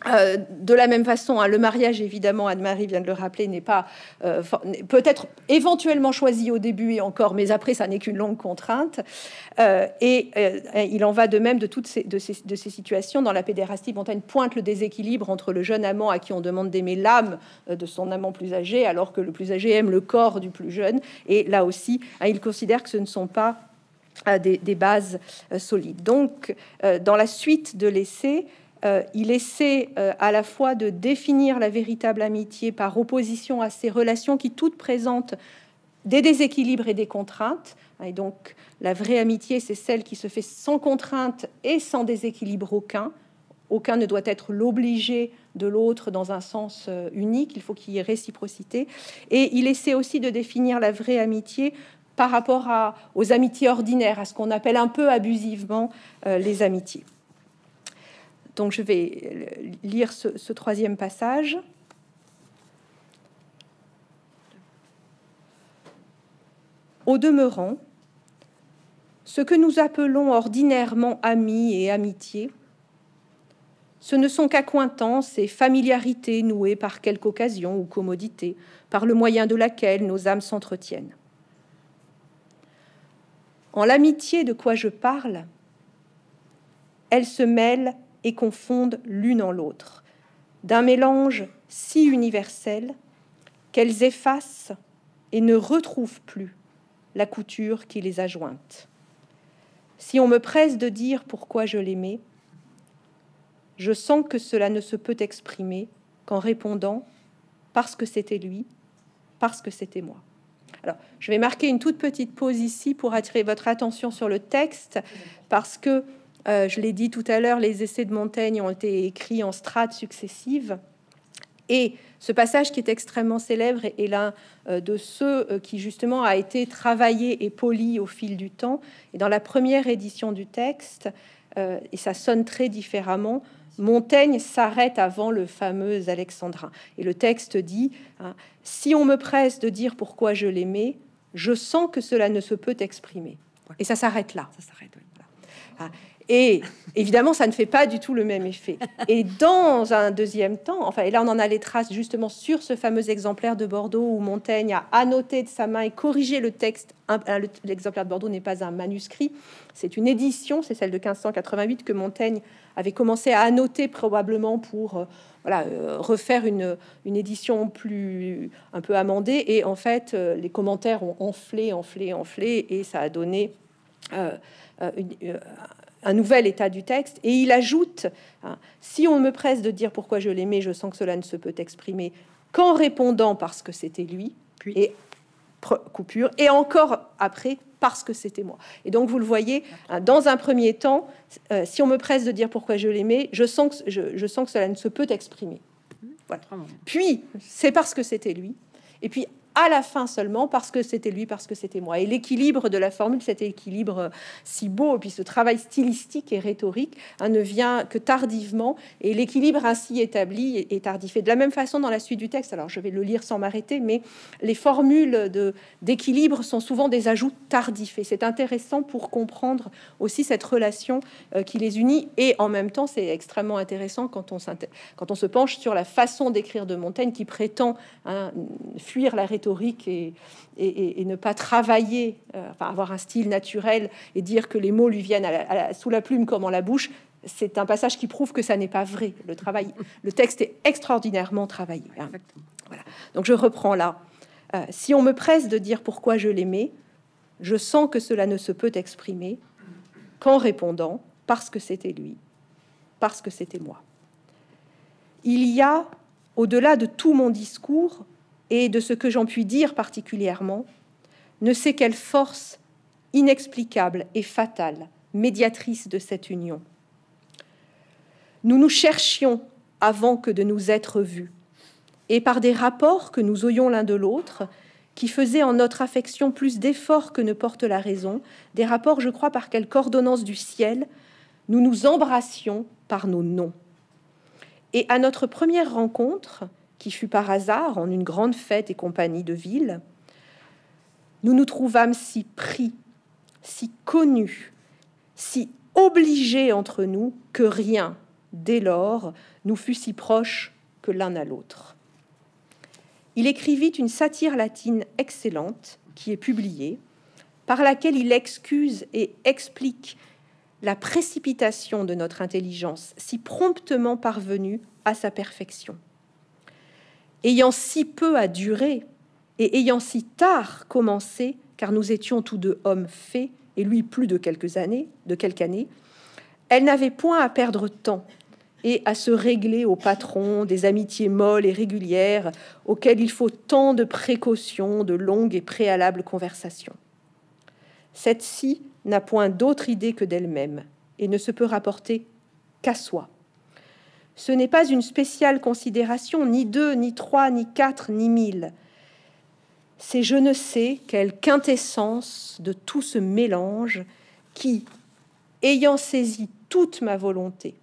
Euh, de la même façon, hein, le mariage, évidemment, Anne-Marie vient de le rappeler, n'est pas euh, peut-être éventuellement choisi au début et encore, mais après, ça n'est qu'une longue contrainte. Euh, et il en va de même de toutes ces, situations. Dans la pédérastie, Montaigne pointe le déséquilibre entre le jeune amant à qui on demande d'aimer l'âme de son amant plus âgé, alors que le plus âgé aime le corps du plus jeune. Et là aussi, hein, il considère que ce ne sont pas des, bases solides. Donc, dans la suite de l'essai, euh, il essaie euh, à la fois de définir la véritable amitié par opposition à ces relations qui toutes présentent des déséquilibres et des contraintes. Et donc la vraie amitié, c'est celle qui se fait sans contrainte et sans déséquilibre aucun. Aucun ne doit être l'obligé de l'autre dans un sens euh, unique, il faut qu'il y ait réciprocité. Et il essaie aussi de définir la vraie amitié par rapport aux amitiés ordinaires, à ce qu'on appelle un peu abusivement les amitiés. Donc je vais euh, lire ce, troisième passage. Au demeurant, ce que nous appelons ordinairement amis et amitié, ce ne sont qu'accointances et familiarités nouées par quelque occasion ou commodité, par le moyen de laquelle nos âmes s'entretiennent. En l'amitié de quoi je parle, elle se mêle et confondent l'une en l'autre, d'un mélange si universel qu'elles effacent et ne retrouvent plus la couture qui les a jointes. Si on me presse de dire pourquoi je l'aimais, je sens que cela ne se peut exprimer qu'en répondant parce que c'était lui, parce que c'était moi. Alors, je vais marquer une toute petite pause ici pour attirer votre attention sur le texte, parce que euh, je l'ai dit tout à l'heure, les essais de Montaigne ont été écrits en strates successives. Et ce passage qui est extrêmement célèbre est, l'un euh, de ceux euh, qui justement a été travaillé et poli au fil du temps. Et dans la première édition du texte, et ça sonne très différemment, Montaigne s'arrête avant le fameux Alexandrin. Et le texte dit, hein, si on me presse de dire pourquoi je l'aimais, je sens que cela ne se peut exprimer. Et ça s'arrête là. Ça s'arrête, hein, et évidemment, ça ne fait pas du tout le même effet. Et dans un deuxième temps, enfin, et là on en a les traces justement sur ce fameux exemplaire de Bordeaux où Montaigne a annoté de sa main et corrigé le texte. L'exemplaire de Bordeaux n'est pas un manuscrit, c'est une édition, c'est celle de 1588 que Montaigne avait commencé à annoter probablement pour euh, euh, refaire une, une, édition plus un peu amendée. Et en fait, euh, les commentaires ont enflé, enflé, enflé, et ça a donné euh, un nouvel état du texte, et il ajoute, hein, si on me presse de dire pourquoi je l'aimais, je sens que cela ne se peut exprimer qu'en répondant parce que c'était lui, puis et coupure, et encore après parce que c'était moi. Et donc vous le voyez, hein, dans un premier temps, euh, si on me presse de dire pourquoi je l'aimais, je sens que je, sens que cela ne se peut exprimer. Voilà. Puis c'est parce que c'était lui. Et puis à la fin seulement parce que c'était lui, parce que c'était moi. Et l'équilibre de la formule, cet équilibre euh, si beau, et puis ce travail stylistique et rhétorique hein, ne vient que tardivement. Et l'équilibre ainsi établi est tardif. Et de la même façon, dans la suite du texte, alors je vais le lire sans m'arrêter, mais les formules d'équilibre sont souvent des ajouts tardifs. Et c'est intéressant pour comprendre aussi cette relation euh, qui les unit. Et en même temps, c'est extrêmement intéressant quand on, quand on se penche sur la façon d'écrire de Montaigne qui prétend hein, fuir la rhétorique et, ne pas travailler, euh, enfin avoir un style naturel et dire que les mots lui viennent sous la plume comme en la bouche, c'est un passage qui prouve que ça n'est pas vrai. Le, travail, (laughs) le texte est extraordinairement travaillé. Hein. Voilà. Donc je reprends là. Euh, si on me presse de dire pourquoi je l'aimais, je sens que cela ne se peut exprimer qu'en répondant parce que c'était lui, parce que c'était moi. Il y a, au-delà de tout mon discours, et de ce que j'en puis dire particulièrement, ne sait quelle force inexplicable et fatale, médiatrice de cette union. Nous nous cherchions avant que de nous être vus, et par des rapports que nous oyons l'un de l'autre, qui faisaient en notre affection plus d'efforts que ne porte la raison, des rapports, je crois, par quelque ordonnance du ciel, nous nous embrassions par nos noms. Et à notre première rencontre, qui fut par hasard en une grande fête et compagnie de ville. Nous nous trouvâmes si pris, si connus, si obligés entre nous que rien, dès lors, nous fut si proche que l'un à l'autre. Il écrivit une satire latine excellente qui est publiée, par laquelle il excuse et explique la précipitation de notre intelligence si promptement parvenue à sa perfection ayant si peu à durer et ayant si tard commencé, car nous étions tous deux hommes faits, et lui plus de quelques années, de quelques années, elle n'avait point à perdre temps et à se régler au patron des amitiés molles et régulières auxquelles il faut tant de précautions, de longues et préalables conversations. Cette-ci n'a point d'autre idée que d'elle-même et ne se peut rapporter qu'à soi ce n'est pas une spéciale considération, ni deux, ni trois, ni quatre, ni mille. C'est je ne sais quelle quintessence de tout ce mélange qui, ayant saisi toute ma volonté,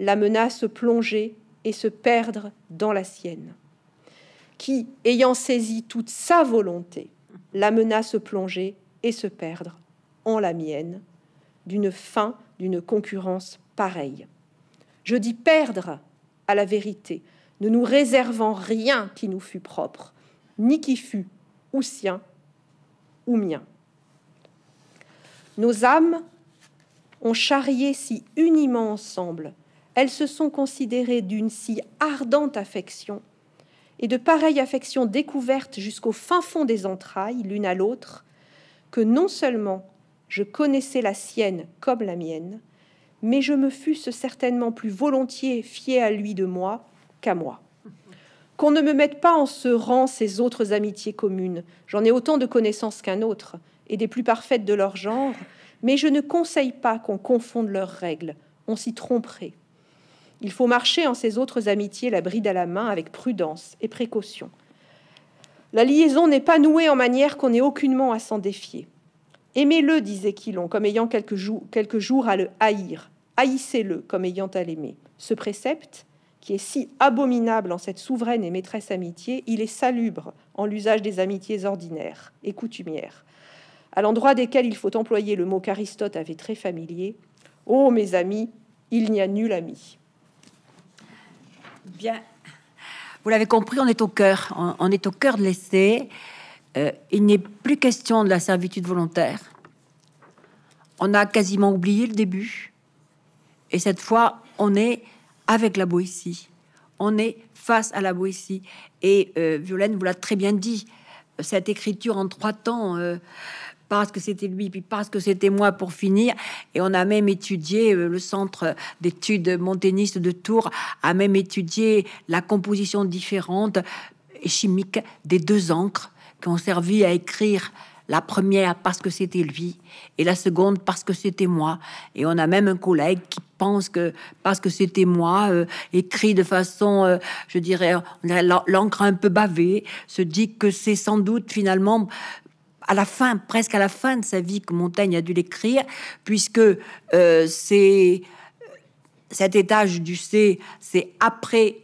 la se plonger et se perdre dans la sienne. Qui, ayant saisi toute sa volonté, la se plonger et se perdre en la mienne, d'une fin, d'une concurrence pareille. Je dis perdre à la vérité, ne nous réservant rien qui nous fût propre, ni qui fût ou sien ou mien. Nos âmes ont charrié si uniment ensemble, elles se sont considérées d'une si ardente affection, et de pareille affection découverte jusqu'au fin fond des entrailles, l'une à l'autre, que non seulement je connaissais la sienne comme la mienne, mais je me fusse certainement plus volontiers fier à lui de moi qu'à moi. Qu'on ne me mette pas en ce rang ces autres amitiés communes, j'en ai autant de connaissances qu'un autre, et des plus parfaites de leur genre, mais je ne conseille pas qu'on confonde leurs règles, on s'y tromperait. Il faut marcher en ces autres amitiés la bride à la main avec prudence et précaution. La liaison n'est pas nouée en manière qu'on ait aucunement à s'en défier. Aimez-le, disait Quilon, comme ayant quelques, jours à le haïr. Haïssez-le, comme ayant à l'aimer. Ce précepte, qui est si abominable en cette souveraine et maîtresse amitié, il est salubre en l'usage des amitiés ordinaires et coutumières, à l'endroit desquelles il faut employer le mot qu'Aristote avait très familier Ô oh, mes amis, il n'y a nul ami. Bien, vous l'avez compris, on est au cœur, on, on est au cœur de l'essai. Euh, il n'est plus question de la servitude volontaire. On a quasiment oublié le début. Et cette fois, on est avec la Boétie. On est face à la Boétie. Et euh, Violaine vous l'a très bien dit, cette écriture en trois temps, euh, parce que c'était lui, puis parce que c'était moi pour finir. Et on a même étudié, le centre d'études monténistes de Tours a même étudié la composition différente chimique des deux encres qui ont servi à écrire la première parce que c'était lui et la seconde parce que c'était moi. Et on a même un collègue qui pense que parce que c'était moi, euh, écrit de façon, euh, je dirais, l'encre un peu bavée, se dit que c'est sans doute finalement à la fin, presque à la fin de sa vie que Montaigne a dû l'écrire, puisque euh, c'est cet étage du C, c'est après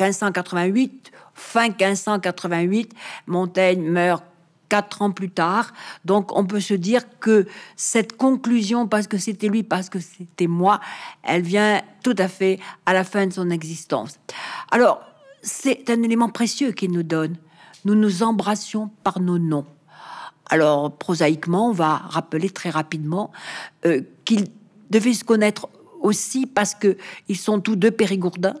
1588 fin 1588. Montaigne meurt quatre ans plus tard. Donc on peut se dire que cette conclusion, parce que c'était lui, parce que c'était moi, elle vient tout à fait à la fin de son existence. Alors, c'est un élément précieux qu'il nous donne. Nous nous embrassions par nos noms. Alors, prosaïquement, on va rappeler très rapidement euh, qu'ils devaient se connaître aussi parce qu'ils sont tous deux périgourdins.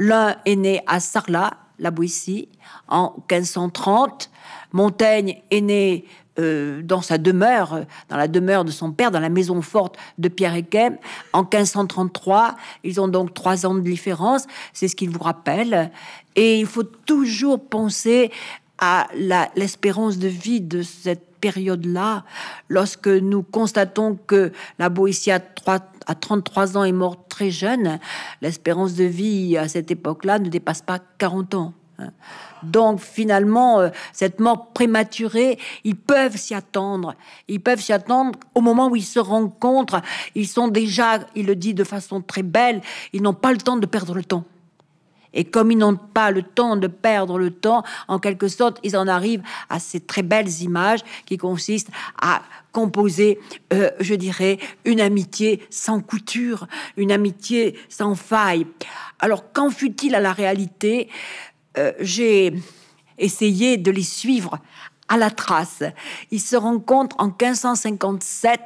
L'un est né à Sarlat, la Boétie, en 1530. Montaigne est né euh, dans sa demeure, dans la demeure de son père, dans la maison forte de Pierre Équem, en 1533. Ils ont donc trois ans de différence, c'est ce qu'il vous rappelle. Et il faut toujours penser à l'espérance de vie de cette période-là, lorsque nous constatons que la Boétie a trois à 33 ans et mort très jeune, l'espérance de vie à cette époque-là ne dépasse pas 40 ans. Hein. Donc finalement, euh, cette mort prématurée, ils peuvent s'y attendre. Ils peuvent s'y attendre au moment où ils se rencontrent. Ils sont déjà, il le dit de façon très belle, ils n'ont pas le temps de perdre le temps. Et comme ils n'ont pas le temps de perdre le temps, en quelque sorte, ils en arrivent à ces très belles images qui consistent à composer, euh, je dirais, une amitié sans couture, une amitié sans faille. Alors, qu'en fut-il à la réalité euh, J'ai essayé de les suivre à la trace. Ils se rencontrent en 1557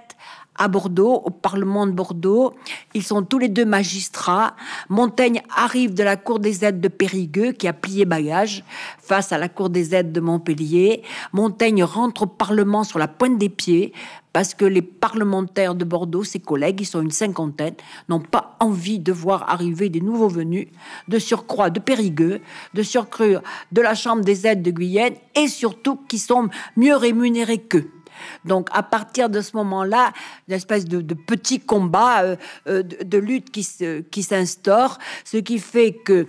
à Bordeaux, au Parlement de Bordeaux. Ils sont tous les deux magistrats. Montaigne arrive de la Cour des aides de Périgueux, qui a plié bagage face à la Cour des aides de Montpellier. Montaigne rentre au Parlement sur la pointe des pieds, parce que les parlementaires de Bordeaux, ses collègues, ils sont une cinquantaine, n'ont pas envie de voir arriver des nouveaux venus, de surcroît de Périgueux, de surcroît de la Chambre des aides de Guyenne, et surtout qui sont mieux rémunérés qu'eux. Donc à partir de ce moment-là, une espèce de, petit combat euh, euh, de, lutte qui, se, qui s'instaure, ce qui fait que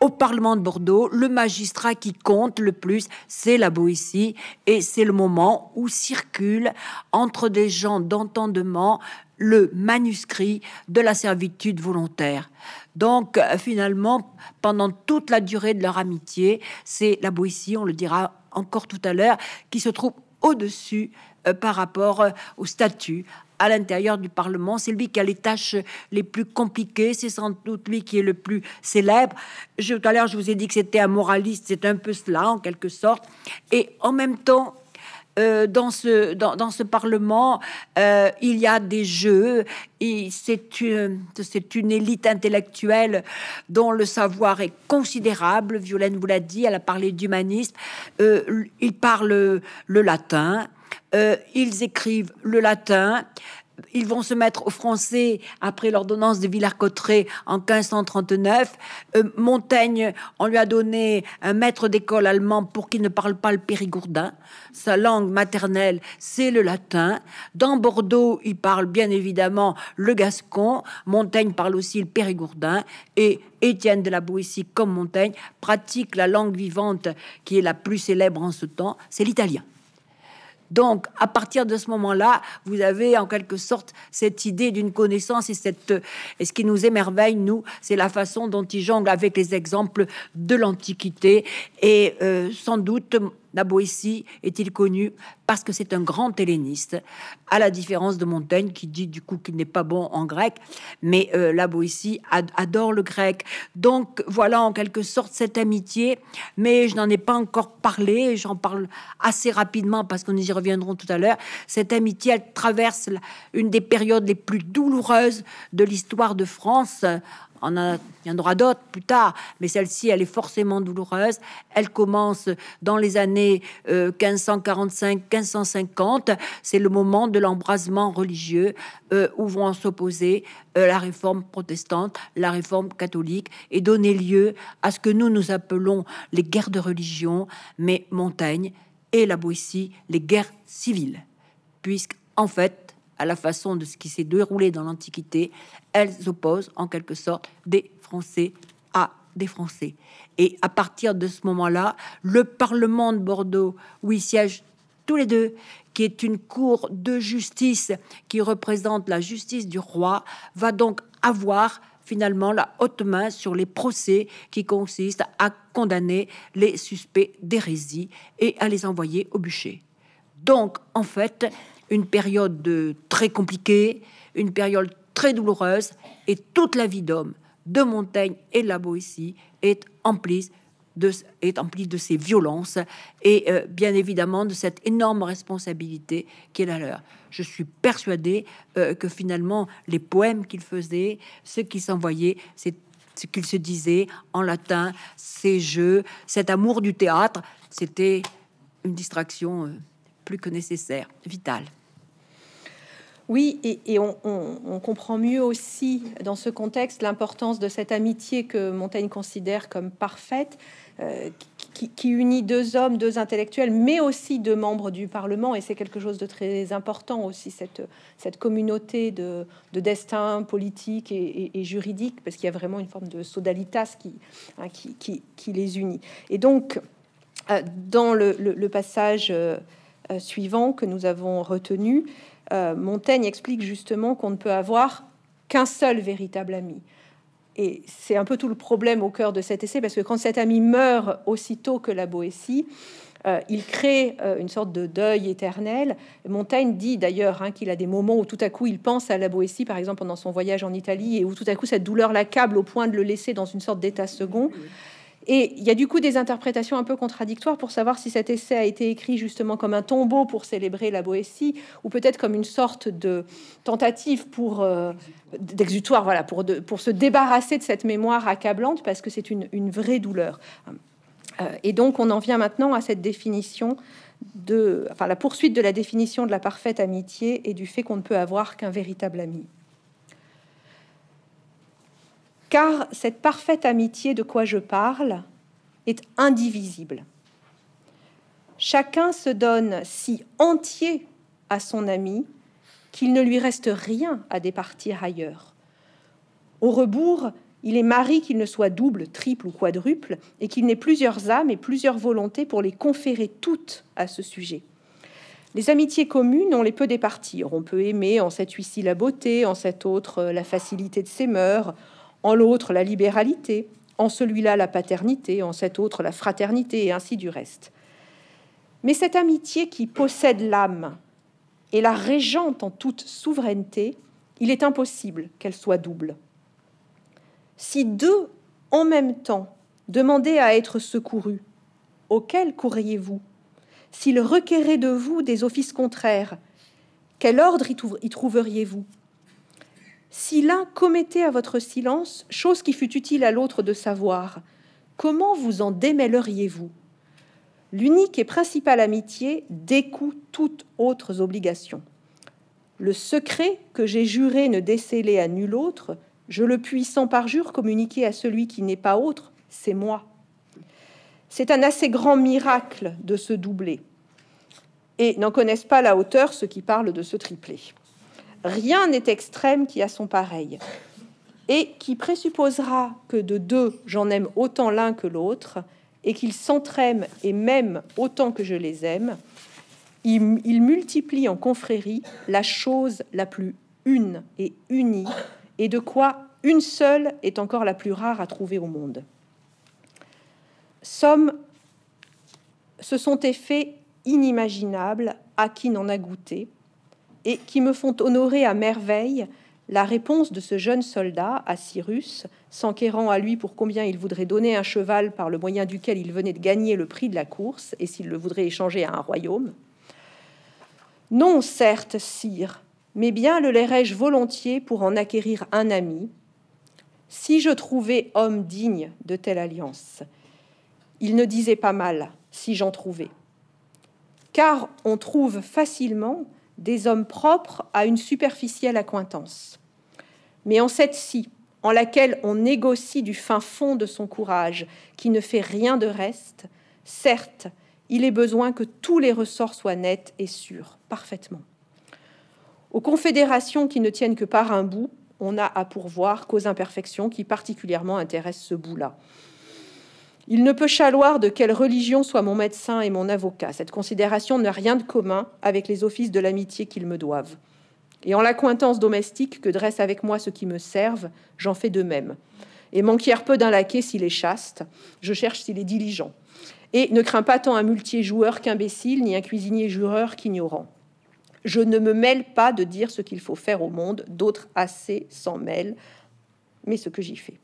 au Parlement de Bordeaux, le magistrat qui compte le plus, c'est la Boétie, et c'est le moment où circule entre des gens d'entendement le manuscrit de la servitude volontaire. Donc euh, finalement, pendant toute la durée de leur amitié, c'est la Boétie, on le dira encore tout à l'heure, qui se trouve au-dessus euh, par rapport euh, au statut à l'intérieur du Parlement. C'est lui qui a les tâches les plus compliquées. C'est sans doute lui qui est le plus célèbre. Je, tout à l'heure, je vous ai dit que c'était un moraliste. C'est un peu cela, en quelque sorte. Et en même temps, euh, dans, ce, dans, ce Parlement, euh, il y a des jeux, et c'est une, c'est une élite intellectuelle dont le savoir est considérable. Violaine vous l'a dit, elle a parlé d'humanisme. Euh, ils parlent le latin, euh, ils écrivent le latin, ils vont se mettre aux Français après l'ordonnance de Villers-Cotterêts en 1539. Euh, Montaigne, on lui a donné un maître d'école allemand pour qu'il ne parle pas le périgourdin. Sa langue maternelle, c'est le latin. Dans Bordeaux, il parle bien évidemment le gascon. Montaigne parle aussi le périgourdin. Et Étienne de la Boétie, comme Montaigne, pratique la langue vivante qui est la plus célèbre en ce temps, c'est l'italien. Donc, à partir de ce moment-là, vous avez en quelque sorte cette idée d'une connaissance et cette. ce qui nous émerveille, nous, c'est la façon dont il jongle avec les exemples de l'Antiquité et euh, sans doute la Boétie est-il connu parce que c'est un grand helléniste, à la différence de Montaigne qui dit du coup qu'il n'est pas bon en grec, mais euh, la Boétie adore le grec. Donc voilà en quelque sorte cette amitié, mais je n'en ai pas encore parlé, j'en parle assez rapidement parce qu'on y reviendrons tout à l'heure. Cette amitié, elle traverse une des périodes les plus douloureuses de l'histoire de France on a, il y en aura d'autres plus tard, mais celle-ci, elle est forcément douloureuse. Elle commence dans les années 1545-1550. Euh, C'est le moment de l'embrasement religieux euh, où vont s'opposer euh, la réforme protestante, la réforme catholique, et donner lieu à ce que nous nous appelons les guerres de religion, mais Montaigne et la Boétie, les guerres civiles, puisque en fait, à la façon de ce qui s'est déroulé dans l'Antiquité, elles opposent en quelque sorte des Français à des Français. Et à partir de ce moment-là, le Parlement de Bordeaux, où ils siègent tous les deux, qui est une cour de justice qui représente la justice du roi, va donc avoir finalement la haute main sur les procès qui consistent à condamner les suspects d'hérésie et à les envoyer au bûcher. Donc, en fait, une période de, très compliquée, une période très douloureuse, et toute la vie d'homme, de Montaigne et de la Boétie, est emplie de, est de ces violences et euh, bien évidemment de cette énorme responsabilité qui est la leur. Je suis persuadée euh, que finalement les poèmes qu'il faisait, ce qu'il s'envoyait, c'est ce qu'il se disait en latin, ces jeux, cet amour du théâtre, c'était une distraction euh, plus que nécessaire, vitale. Oui, et, on, comprend mieux aussi dans ce contexte l'importance de cette amitié que Montaigne considère comme parfaite, euh, qui, unit deux hommes, deux intellectuels, mais aussi deux membres du Parlement. Et c'est quelque chose de très important aussi, cette, communauté de, destin politique et, juridique, parce qu'il y a vraiment une forme de sodalitas qui, hein, les unit. Et donc, euh, dans le, passage euh, suivant que nous avons retenu, euh, Montaigne explique justement qu'on ne peut avoir qu'un seul véritable ami. Et c'est un peu tout le problème au cœur de cet essai, parce que quand cet ami meurt aussitôt que la Boétie, euh, il crée euh, une sorte de deuil éternel. Montaigne dit d'ailleurs hein, qu'il a des moments où tout à coup il pense à la Boétie, par exemple pendant son voyage en Italie, et où tout à coup cette douleur l'accable au point de le laisser dans une sorte d'état second. Et il y a du coup des interprétations un peu contradictoires pour savoir si cet essai a été écrit justement comme un tombeau pour célébrer la Boétie ou peut-être comme une sorte de tentative pour euh, d'exutoire, voilà, pour, se débarrasser de cette mémoire accablante parce que c'est une, vraie douleur. Euh, et donc on en vient maintenant à cette définition de, la poursuite de la définition de la parfaite amitié et du fait qu'on ne peut avoir qu'un véritable ami car cette parfaite amitié de quoi je parle est indivisible. Chacun se donne si entier à son ami qu'il ne lui reste rien à départir ailleurs. Au rebours, il est mari qu'il ne soit double, triple ou quadruple, et qu'il n'ait plusieurs âmes et plusieurs volontés pour les conférer toutes à ce sujet. Les amitiés communes, on les peut départir. On peut aimer en cette ici la beauté, en cette autre euh, la facilité de ses mœurs, en l'autre la libéralité, en celui-là la paternité, en cet autre la fraternité, et ainsi du reste. Mais cette amitié qui possède l'âme et la régente en toute souveraineté, il est impossible qu'elle soit double. Si deux, en même temps, demandaient à être secourus, auquel courriez-vous S'ils requérait de vous des offices contraires, quel ordre y trouveriez-vous si l'un commettait à votre silence chose qui fut utile à l'autre de savoir, comment vous en démêleriez-vous L'unique et principale amitié découle toutes autres obligations. Le secret que j'ai juré ne déceler à nul autre, je le puis sans parjure communiquer à celui qui n'est pas autre, c'est moi. C'est un assez grand miracle de se doubler. Et n'en connaissent pas la hauteur ceux qui parlent de se tripler. Rien n'est extrême qui a son pareil et qui présupposera que de deux, j'en aime autant l'un que l'autre, et qu'ils s'entraiment et m'aiment autant que je les aime, il, il, multiplie en confrérie la chose la plus une et unie, et de quoi une seule est encore la plus rare à trouver au monde. Somme, ce sont effets inimaginables à qui n'en a goûté, et qui me font honorer à merveille la réponse de ce jeune soldat à Cyrus, s'enquérant à lui pour combien il voudrait donner un cheval par le moyen duquel il venait de gagner le prix de la course, et s'il le voudrait échanger à un royaume. Non, certes, sire, mais bien le lairais-je volontiers pour en acquérir un ami, si je trouvais homme digne de telle alliance. Il ne disait pas mal, si j'en trouvais. Car on trouve facilement des hommes propres à une superficielle accointance. Mais en cette scie, en laquelle on négocie du fin fond de son courage, qui ne fait rien de reste, certes, il est besoin que tous les ressorts soient nets et sûrs, parfaitement. Aux confédérations qui ne tiennent que par un bout, on n'a à pourvoir qu'aux imperfections qui particulièrement intéressent ce bout-là. Il ne peut chaloir de quelle religion soit mon médecin et mon avocat. Cette considération n'a rien de commun avec les offices de l'amitié qu'ils me doivent. Et en la domestique que dressent avec moi ceux qui me servent, j'en fais de même. Et m'enquière peu d'un laquais s'il est chaste, je cherche s'il est diligent. Et ne crains pas tant un muletier joueur qu'imbécile, ni un cuisinier jureur qu'ignorant. Je ne me mêle pas de dire ce qu'il faut faire au monde, d'autres assez s'en mêlent, mais ce que j'y fais.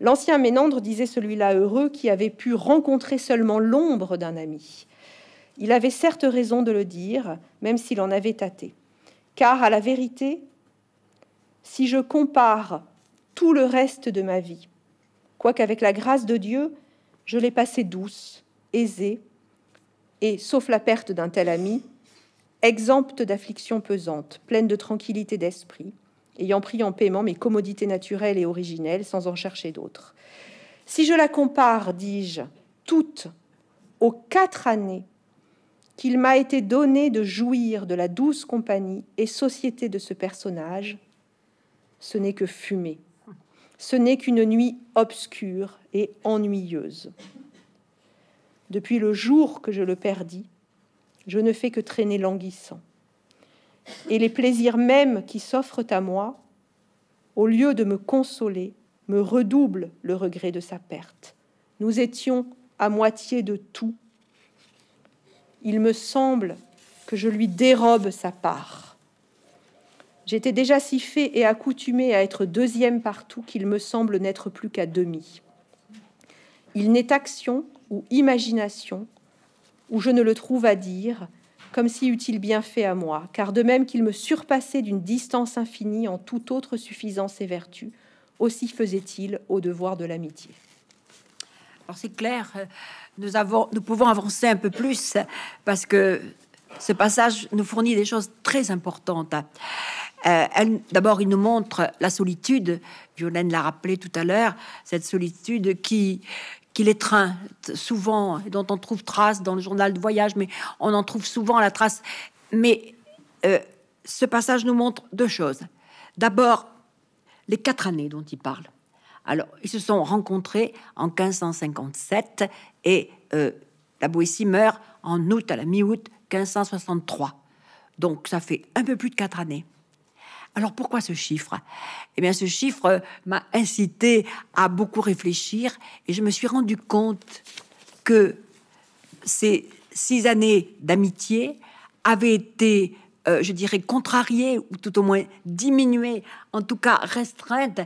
L'ancien Ménandre disait celui-là heureux qui avait pu rencontrer seulement l'ombre d'un ami. Il avait certes raison de le dire, même s'il en avait tâté. Car à la vérité, si je compare tout le reste de ma vie, quoiqu'avec la grâce de Dieu, je l'ai passée douce, aisée, et, sauf la perte d'un tel ami, exempte d'afflictions pesantes, pleine de tranquillité d'esprit, ayant pris en paiement mes commodités naturelles et originelles sans en chercher d'autres. Si je la compare, dis-je, toutes aux quatre années qu'il m'a été donné de jouir de la douce compagnie et société de ce personnage, ce n'est que fumée, ce n'est qu'une nuit obscure et ennuyeuse. Depuis le jour que je le perdis, je ne fais que traîner languissant et les plaisirs mêmes qui s'offrent à moi, au lieu de me consoler, me redoublent le regret de sa perte. Nous étions à moitié de tout. Il me semble que je lui dérobe sa part. J'étais déjà si fait et accoutumé à être deuxième partout qu'il me semble n'être plus qu'à demi. Il n'est action ou imagination où je ne le trouve à dire comme si eût-il bien fait à moi, car de même qu'il me surpassait d'une distance infinie en toute autre suffisance et vertu, aussi faisait-il au devoir de l'amitié. Alors c'est clair, euh, nous, avons, nous pouvons avancer un peu plus parce que ce passage nous fournit des choses très importantes. Euh, D'abord, il nous montre la solitude, Violaine l'a rappelé tout à l'heure, cette solitude qui, qu'il les train souvent, dont on trouve trace dans le journal de voyage, mais on en trouve souvent la trace. Mais euh, ce passage nous montre deux choses. D'abord, les quatre années dont il parle. Alors, ils se sont rencontrés en 1557 et euh, la Boétie meurt en août à la mi-août 1563. Donc, ça fait un peu plus de quatre années. Alors pourquoi ce chiffre Eh bien, ce chiffre euh, m'a incité à beaucoup réfléchir et je me suis rendu compte que ces six années d'amitié avaient été, euh, je dirais, contrariées ou tout au moins diminuées, en tout cas restreintes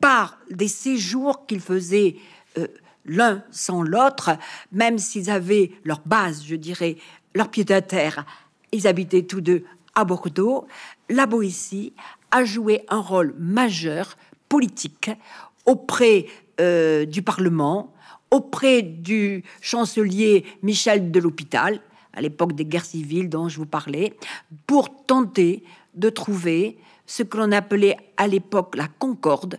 par des séjours qu'ils faisaient. Euh, l'un sans l'autre, même s'ils avaient leur base, je dirais, leur pied à terre. Ils habitaient tous deux à Bordeaux, la Boétie a joué un rôle majeur politique auprès euh, du Parlement, auprès du chancelier Michel de l'Hôpital, à l'époque des guerres civiles dont je vous parlais, pour tenter de trouver ce que l'on appelait à l'époque la concorde.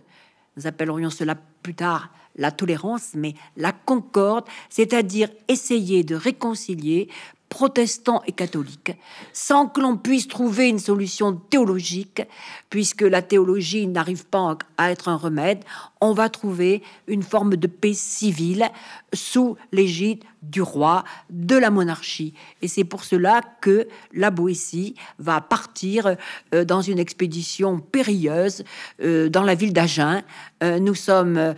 Nous appellerions cela plus tard la tolérance, mais la concorde, c'est-à-dire essayer de réconcilier protestants et catholiques, sans que l'on puisse trouver une solution théologique, puisque la théologie n'arrive pas à être un remède, on va trouver une forme de paix civile sous l'égide du roi, de la monarchie. Et c'est pour cela que la Boétie va partir euh, dans une expédition périlleuse euh, dans la ville d'Agen. Euh, nous sommes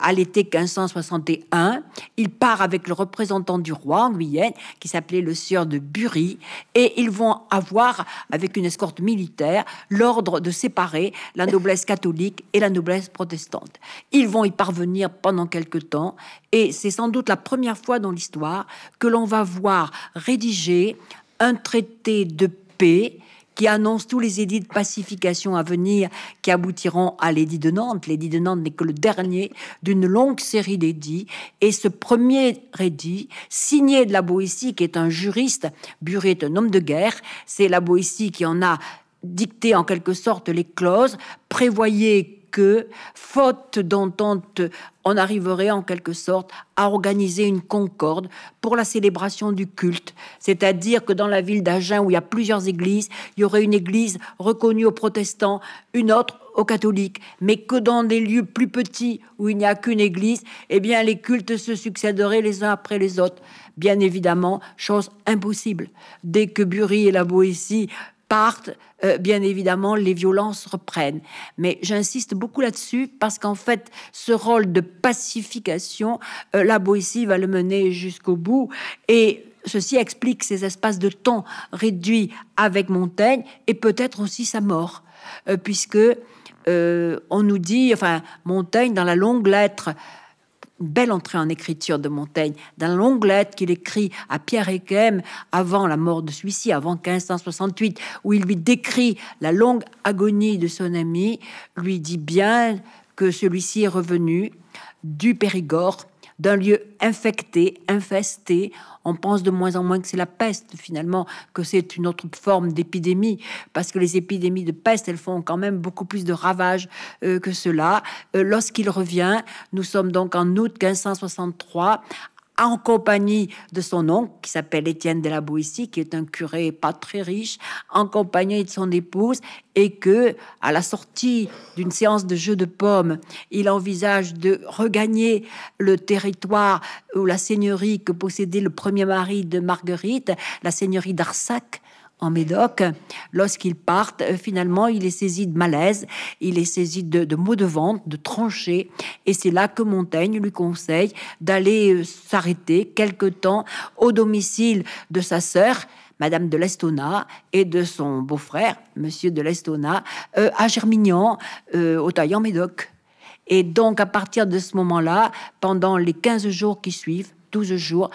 à l'été 1561. Il part avec le représentant du roi en Guyenne, qui s'appelait le sieur de Bury, et ils vont avoir, avec une escorte militaire, l'ordre de séparer la noblesse catholique et la noblesse protestante. Ils vont y parvenir pendant quelque temps et c'est sans doute la première fois dans l'histoire que l'on va voir rédiger un traité de paix qui annonce tous les édits de pacification à venir qui aboutiront à l'édit de Nantes. L'édit de Nantes n'est que le dernier d'une longue série d'édits. Et ce premier rédit signé de la Boétie, qui est un juriste, Buré est un homme de guerre, c'est la Boétie qui en a dicté en quelque sorte les clauses, prévoyait que, faute d'entente, on arriverait en quelque sorte à organiser une concorde pour la célébration du culte. C'est-à-dire que dans la ville d'Agen, où il y a plusieurs églises, il y aurait une église reconnue aux protestants, une autre aux catholiques, mais que dans des lieux plus petits où il n'y a qu'une église, eh bien les cultes se succéderaient les uns après les autres. Bien évidemment, chose impossible. Dès que Bury et la Boétie partent, euh, bien évidemment, les violences reprennent. Mais j'insiste beaucoup là-dessus parce qu'en fait, ce rôle de pacification, euh, la Boétie va le mener jusqu'au bout. Et ceci explique ces espaces de temps réduits avec Montaigne et peut-être aussi sa mort, euh, puisque on nous dit, enfin, Montaigne, dans la longue lettre une belle entrée en écriture de Montaigne, dans longue lettre qu'il écrit à Pierre Équem avant la mort de celui-ci, avant 1568, où il lui décrit la longue agonie de son ami, lui dit bien que celui-ci est revenu du Périgord d'un lieu infecté, infesté. On pense de moins en moins que c'est la peste, finalement, que c'est une autre forme d'épidémie, parce que les épidémies de peste, elles font quand même beaucoup plus de ravages euh, que cela. Euh, lorsqu'il revient, nous sommes donc en août 1563, en compagnie de son oncle, qui s'appelle Étienne de la Boétie, qui est un curé pas très riche, en compagnie de son épouse, et que, à la sortie d'une séance de jeu de pommes, il envisage de regagner le territoire ou la seigneurie que possédait le premier mari de Marguerite, la seigneurie d'Arsac, en Médoc, lorsqu'il part, euh, finalement, il est saisi de malaise, il est saisi de, maux de vente, de tranchées, et c'est là que Montaigne lui conseille d'aller euh, s'arrêter quelque temps au domicile de sa sœur, Madame de l'Estona et de son beau-frère, Monsieur de l'Estona, euh, à Germignan, au taillant médoc Et donc, à partir de ce moment-là, pendant les 15 jours qui suivent, 12 jours,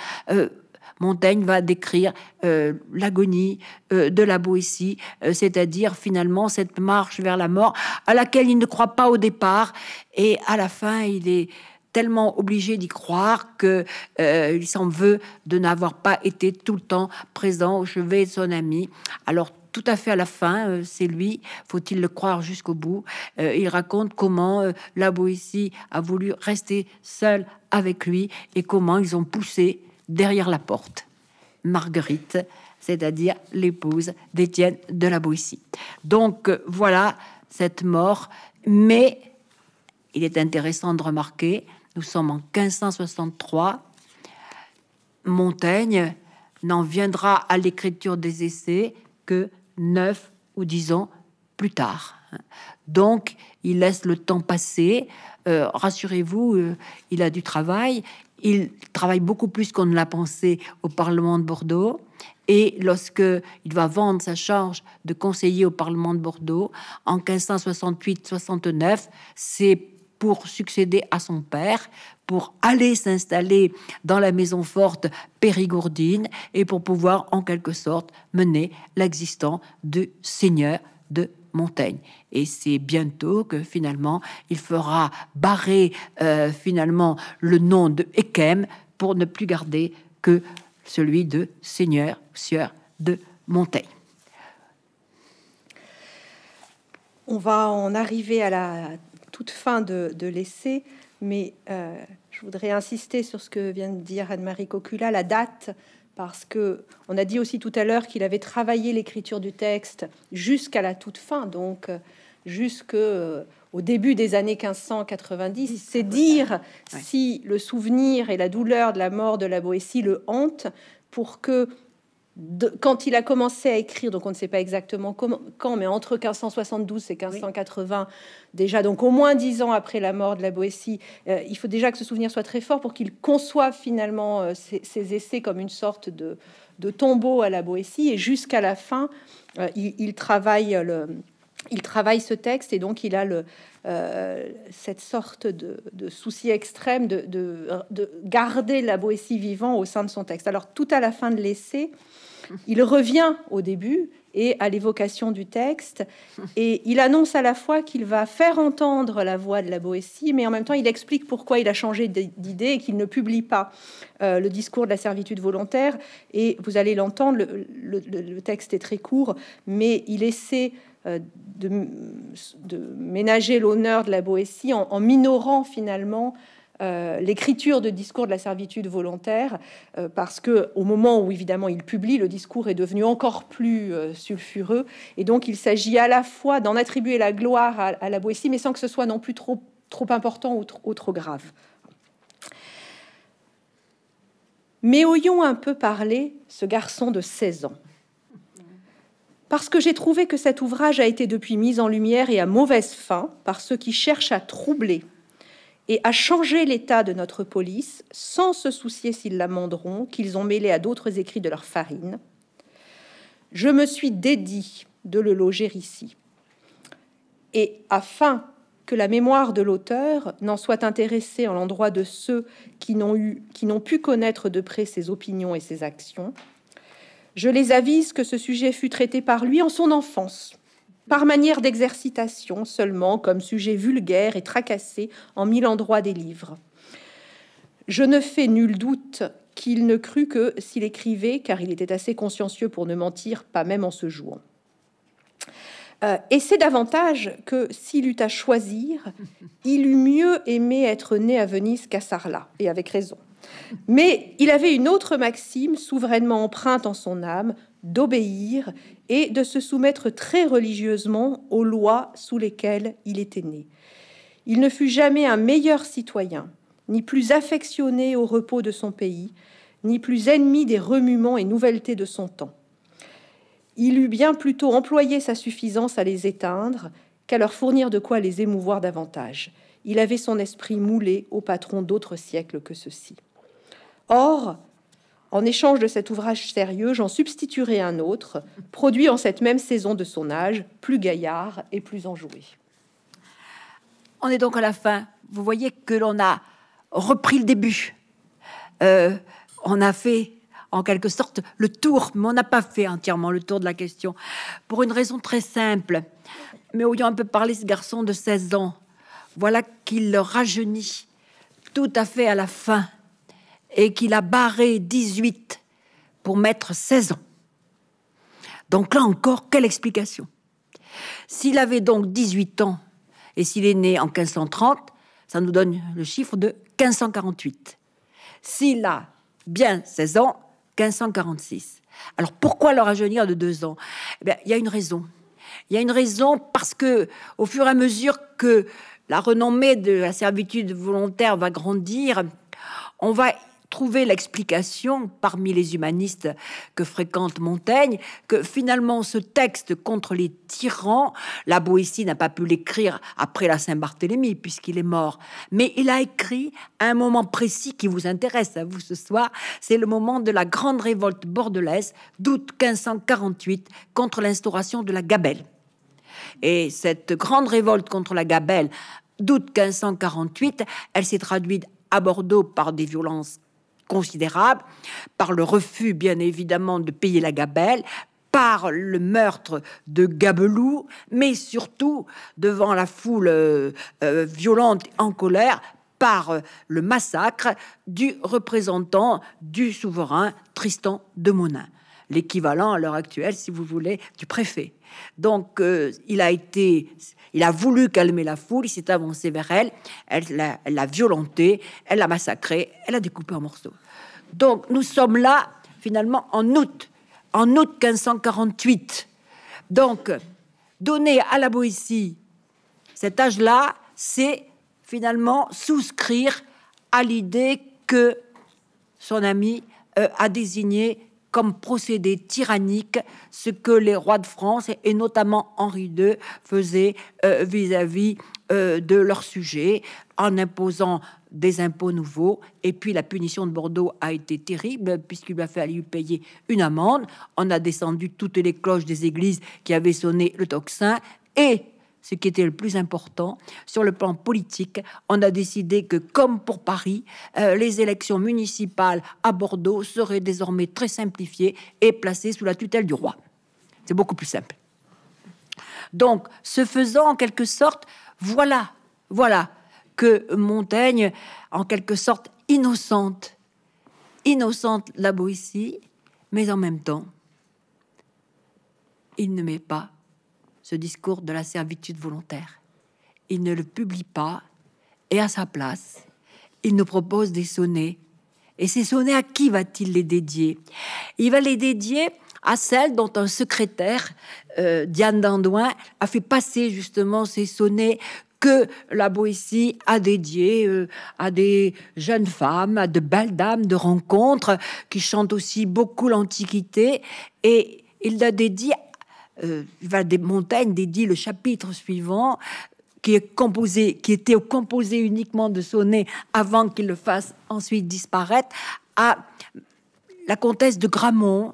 Montaigne va décrire euh, l'agonie euh, de la Boétie, euh, c'est-à-dire finalement cette marche vers la mort à laquelle il ne croit pas au départ et à la fin il est tellement obligé d'y croire que il s'en veut de n'avoir pas été tout le temps présent au chevet de son ami. Alors tout à fait à la fin, c'est lui, faut-il le croire jusqu'au bout. il raconte comment la Boétie a voulu rester seule avec lui et comment ils ont poussé derrière la porte. Marguerite, c'est-à-dire l'épouse d'Étienne de la Boétie. Donc euh, voilà cette mort, mais il est intéressant de remarquer, nous sommes en 1563, Montaigne n'en viendra à l'écriture des essais que neuf ou dix ans plus tard. Donc, il laisse le temps passer. Euh, rassurez-vous, euh, il a du travail. Il travaille beaucoup plus qu'on ne l'a pensé au Parlement de Bordeaux. Et lorsque il va vendre sa charge de conseiller au Parlement de Bordeaux en 1568-69, c'est pour succéder à son père, pour aller s'installer dans la maison forte Périgourdine et pour pouvoir en quelque sorte mener l'existence du seigneur de Montaigne Et c'est bientôt que finalement il fera barrer euh, finalement le nom de Ekem pour ne plus garder que celui de Seigneur, Sieur de Montaigne. On va en arriver à la toute fin de, l'essai, mais euh, je voudrais insister sur ce que vient de dire Anne-Marie Cocula, la date parce que on a dit aussi tout à l'heure qu'il avait travaillé l'écriture du texte jusqu'à la toute fin, donc euh, jusqu'au euh, début des années 1590. C'est dire si le souvenir et la douleur de la mort de la Boétie le hantent pour que quand il a commencé à écrire, donc on ne sait pas exactement comment, quand, mais entre 1572 et 1580, déjà, donc au moins dix ans après la mort de la Boétie, euh, il faut déjà que ce souvenir soit très fort pour qu'il conçoive finalement euh, ses, essais comme une sorte de, tombeau à la Boétie. Et jusqu'à la fin, euh, il, travaille le, il travaille ce texte et donc il a le, cette sorte de, souci extrême de, de, garder la Boétie vivant au sein de son texte. Alors tout à la fin de l'essai, il revient au début et à l'évocation du texte, et il annonce à la fois qu'il va faire entendre la voix de la Boétie, mais en même temps il explique pourquoi il a changé d'idée et qu'il ne publie pas euh, le discours de la servitude volontaire. Et vous allez l'entendre, le, texte est très court, mais il essaie euh, de, ménager l'honneur de la Boétie en minorant finalement euh, l'écriture de discours de la servitude volontaire, euh, parce que au moment où évidemment il publie, le discours est devenu encore plus euh, sulfureux, et donc il s'agit à la fois d'en attribuer la gloire à, la Boétie, mais sans que ce soit non plus trop, trop important ou, trop grave. Mais ayons un peu parler ce garçon de 16 ans parce que j'ai trouvé que cet ouvrage a été depuis mis en lumière et à mauvaise fin par ceux qui cherchent à troubler et à changer l'état de notre police sans se soucier s'ils l'amenderont, qu'ils ont mêlé à d'autres écrits de leur farine. Je me suis dédié de le loger ici. Et afin que la mémoire de l'auteur n'en soit intéressée en l'endroit de ceux qui n'ont pu connaître de près ses opinions et ses actions, je les avise que ce sujet fut traité par lui en son enfance, par manière d'exercitation seulement, comme sujet vulgaire et tracassé en mille endroits des livres. Je ne fais nul doute qu'il ne crut que s'il écrivait, car il était assez consciencieux pour ne mentir, pas même en se jouant. Euh, et c'est davantage que s'il eut à choisir, il eût mieux aimé être né à Venise qu'à Sarlat, et avec raison. Mais il avait une autre maxime souverainement empreinte en son âme, d'obéir et de se soumettre très religieusement aux lois sous lesquelles il était né. Il ne fut jamais un meilleur citoyen, ni plus affectionné au repos de son pays, ni plus ennemi des remuements et nouvelletés de son temps. Il eût bien plutôt employé sa suffisance à les éteindre qu'à leur fournir de quoi les émouvoir davantage. Il avait son esprit moulé au patron d'autres siècles que ceux-ci. Or, en échange de cet ouvrage sérieux, j'en substituerai un autre, produit en cette même saison de son âge, plus gaillard et plus enjoué. On est donc à la fin. Vous voyez que l'on a repris le début. Euh, on a fait en quelque sorte le tour, mais on n'a pas fait entièrement le tour de la question, pour une raison très simple. Mais ayant un peu parlé ce garçon de 16 ans, voilà qu'il rajeunit tout à fait à la fin et qu'il a barré 18 pour mettre 16 ans. Donc là encore, quelle explication S'il avait donc 18 ans et s'il est né en 1530, ça nous donne le chiffre de 1548. S'il a bien 16 ans, 1546. Alors pourquoi leur rajeunir de deux ans eh Il y a une raison. Il y a une raison parce que, au fur et à mesure que la renommée de la servitude volontaire va grandir, on va trouver l'explication parmi les humanistes que fréquente Montaigne que finalement ce texte contre les tyrans, la Boétie n'a pas pu l'écrire après la Saint-Barthélemy puisqu'il est mort, mais il a écrit à un moment précis qui vous intéresse à vous ce soir, c'est le moment de la grande révolte bordelaise d'août 1548 contre l'instauration de la gabelle. Et cette grande révolte contre la gabelle d'août 1548, elle s'est traduite à Bordeaux par des violences considérable, par le refus bien évidemment de payer la gabelle, par le meurtre de Gabelou, mais surtout devant la foule euh, euh, violente en colère, par euh, le massacre du représentant du souverain Tristan de Monin l'équivalent à l'heure actuelle, si vous voulez, du préfet. Donc, euh, il a été, il a voulu calmer la foule, il s'est avancé vers elle, elle l'a, violenté. violentée, elle l'a massacré. elle l'a découpé en morceaux. Donc, nous sommes là, finalement, en août, en août 1548. Donc, donner à la Boétie cet âge-là, c'est finalement souscrire à l'idée que son ami euh, a désigné comme procédé tyrannique ce que les rois de France et notamment Henri II faisaient euh, vis-à-vis euh, de leurs sujets en imposant des impôts nouveaux. Et puis la punition de Bordeaux a été terrible puisqu'il a fallu payer une amende. On a descendu toutes les cloches des églises qui avaient sonné le tocsin et ce qui était le plus important. Sur le plan politique, on a décidé que, comme pour Paris, euh, les élections municipales à Bordeaux seraient désormais très simplifiées et placées sous la tutelle du roi. C'est beaucoup plus simple. Donc, ce faisant, en quelque sorte, voilà, voilà que Montaigne, en quelque sorte, innocente, innocente la Boétie, mais en même temps, il ne met pas ce discours de la servitude volontaire. Il ne le publie pas, et à sa place, il nous propose des sonnets. Et ces sonnets, à qui va-t-il les dédier Il va les dédier à celle dont un secrétaire, euh, Diane Dandouin, a fait passer justement ces sonnets que la Boétie a dédiés euh, à des jeunes femmes, à de belles dames de rencontre qui chantent aussi beaucoup l'Antiquité. Et il l'a dédié euh, va des montagnes dédie le chapitre suivant qui est composé, qui était composé uniquement de sonnets avant qu'il le fasse ensuite disparaître, à la comtesse de Gramont,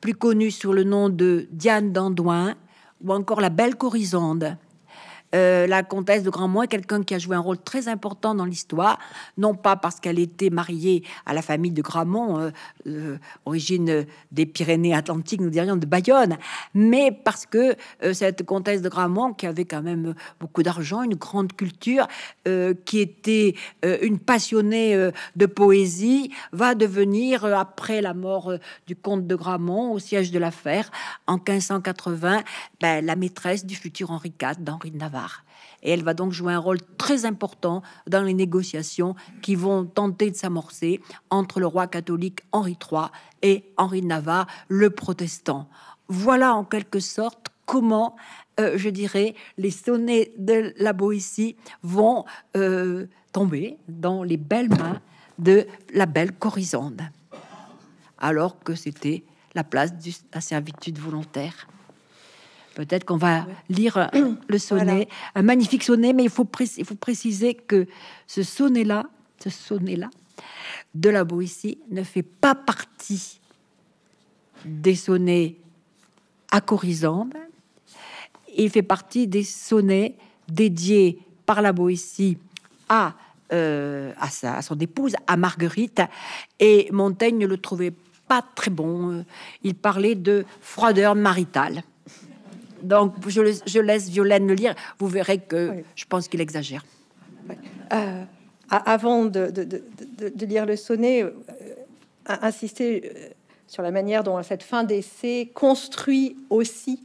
plus connue sous le nom de Diane d'Andouin, ou encore la belle Corisande, euh, la comtesse de Grammont est quelqu'un qui a joué un rôle très important dans l'histoire, non pas parce qu'elle était mariée à la famille de Grammont, euh, euh, origine des Pyrénées-Atlantiques, nous dirions de Bayonne, mais parce que cette comtesse de Grammont, qui avait quand même beaucoup d'argent, une grande culture, qui était une passionnée de poésie, va devenir, après la mort du comte de Grammont, au siège de l'affaire, en 1580, ben, la maîtresse du futur Henri IV d'Henri de Navarre. Et elle va donc jouer un rôle très important dans les négociations qui vont tenter de s'amorcer entre le roi catholique Henri III et Henri de Navarre, le protestant. Voilà en quelque sorte comment, euh, je dirais, les sonnets de la Boétie vont euh, tomber dans les belles mains de la belle Corisande, alors que c'était la place de la servitude volontaire. Peut-être qu'on va lire euh, (clears throat) le sonnet, un magnifique sonnet, mais il faut, préciser que ce sonnet-là, ce sonnet-là, de la Boétie ne fait pas partie des sonnets à Corisande. Il fait partie des sonnets dédiés par la Boétie à, euh, à, à son épouse, à Marguerite. Et Montaigne ne le trouvait pas très bon. Il parlait de froideur maritale. Donc, je, laisse Violaine le lire. Vous verrez que je pense qu'il exagère. Euh, avant de, lire le sonnet, euh, insister euh, sur la manière dont cette fin d'essai construit aussi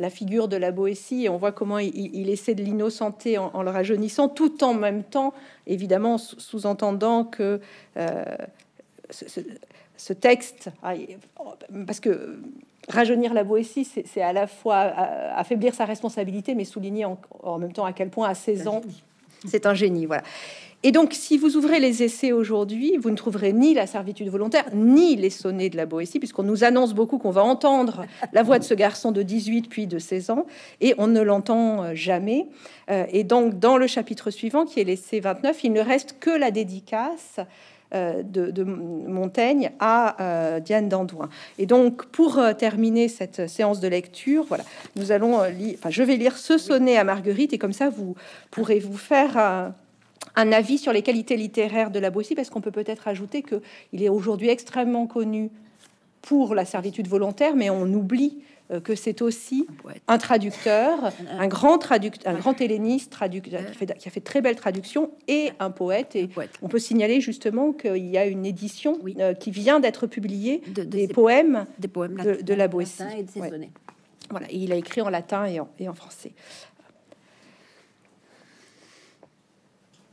la figure de la Boétie on voit comment il, essaie de l'innocenter en, le rajeunissant, tout en même temps, évidemment, sous-entendant que ce texte, ah, parce que rajeunir la Boétie, c'est à la fois euh, affaiblir sa responsabilité, mais souligner en, même temps à quel point à 16 ans, c'est un génie. Voilà. Et donc, si vous ouvrez les essais aujourd'hui, vous ne trouverez ni la servitude volontaire, ni les sonnets de la Boétie, puisqu'on nous annonce beaucoup qu'on va entendre la voix de ce garçon de 18 puis de 16 ans, et on ne l'entend euh, jamais. Euh, et donc, dans le chapitre suivant, qui est l'essai 29, il ne reste que la dédicace euh, de, Montaigne à euh, Diane d'Andouin. Et donc, pour euh, terminer cette séance de lecture, voilà, nous allons lire, je vais lire ce sonnet à Marguerite, et comme ça, vous pourrez vous faire un, avis sur les qualités littéraires de la Boétie, parce qu'on peut peut-être ajouter qu'il est aujourd'hui extrêmement connu pour la servitude volontaire, mais on oublie euh, que c'est aussi un, traducteur, un grand traducteur, grand helléniste qui, a fait très belles traductions et un poète. Et on peut signaler justement qu'il y a une édition euh, qui vient d'être publiée des, poèmes de, la Boétie. Et Voilà, il a écrit en latin et en, français.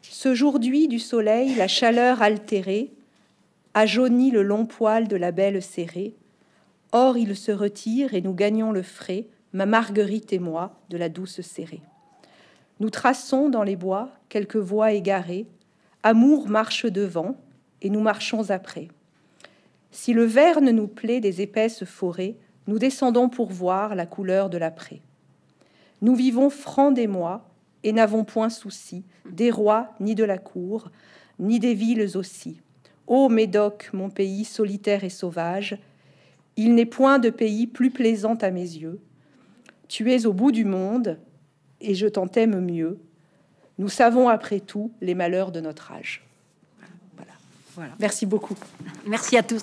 Ce jour du soleil, la chaleur altérée a jauni le long poil de la belle serrée Or il se retire et nous gagnons le frais, ma Marguerite et moi, de la douce serrée. Nous traçons dans les bois quelques voies égarées, amour marche devant et nous marchons après. Si le ne nous plaît des épaisses forêts, nous descendons pour voir la couleur de l'après. Nous vivons francs des mois et n'avons point souci des rois ni de la cour, ni des villes aussi. Ô Médoc, mon pays solitaire et sauvage, il n'est point de pays plus plaisant à mes yeux. Tu es au bout du monde, et je t'en t'aime mieux. Nous savons après tout les malheurs de notre âge. Merci beaucoup. Merci à tous.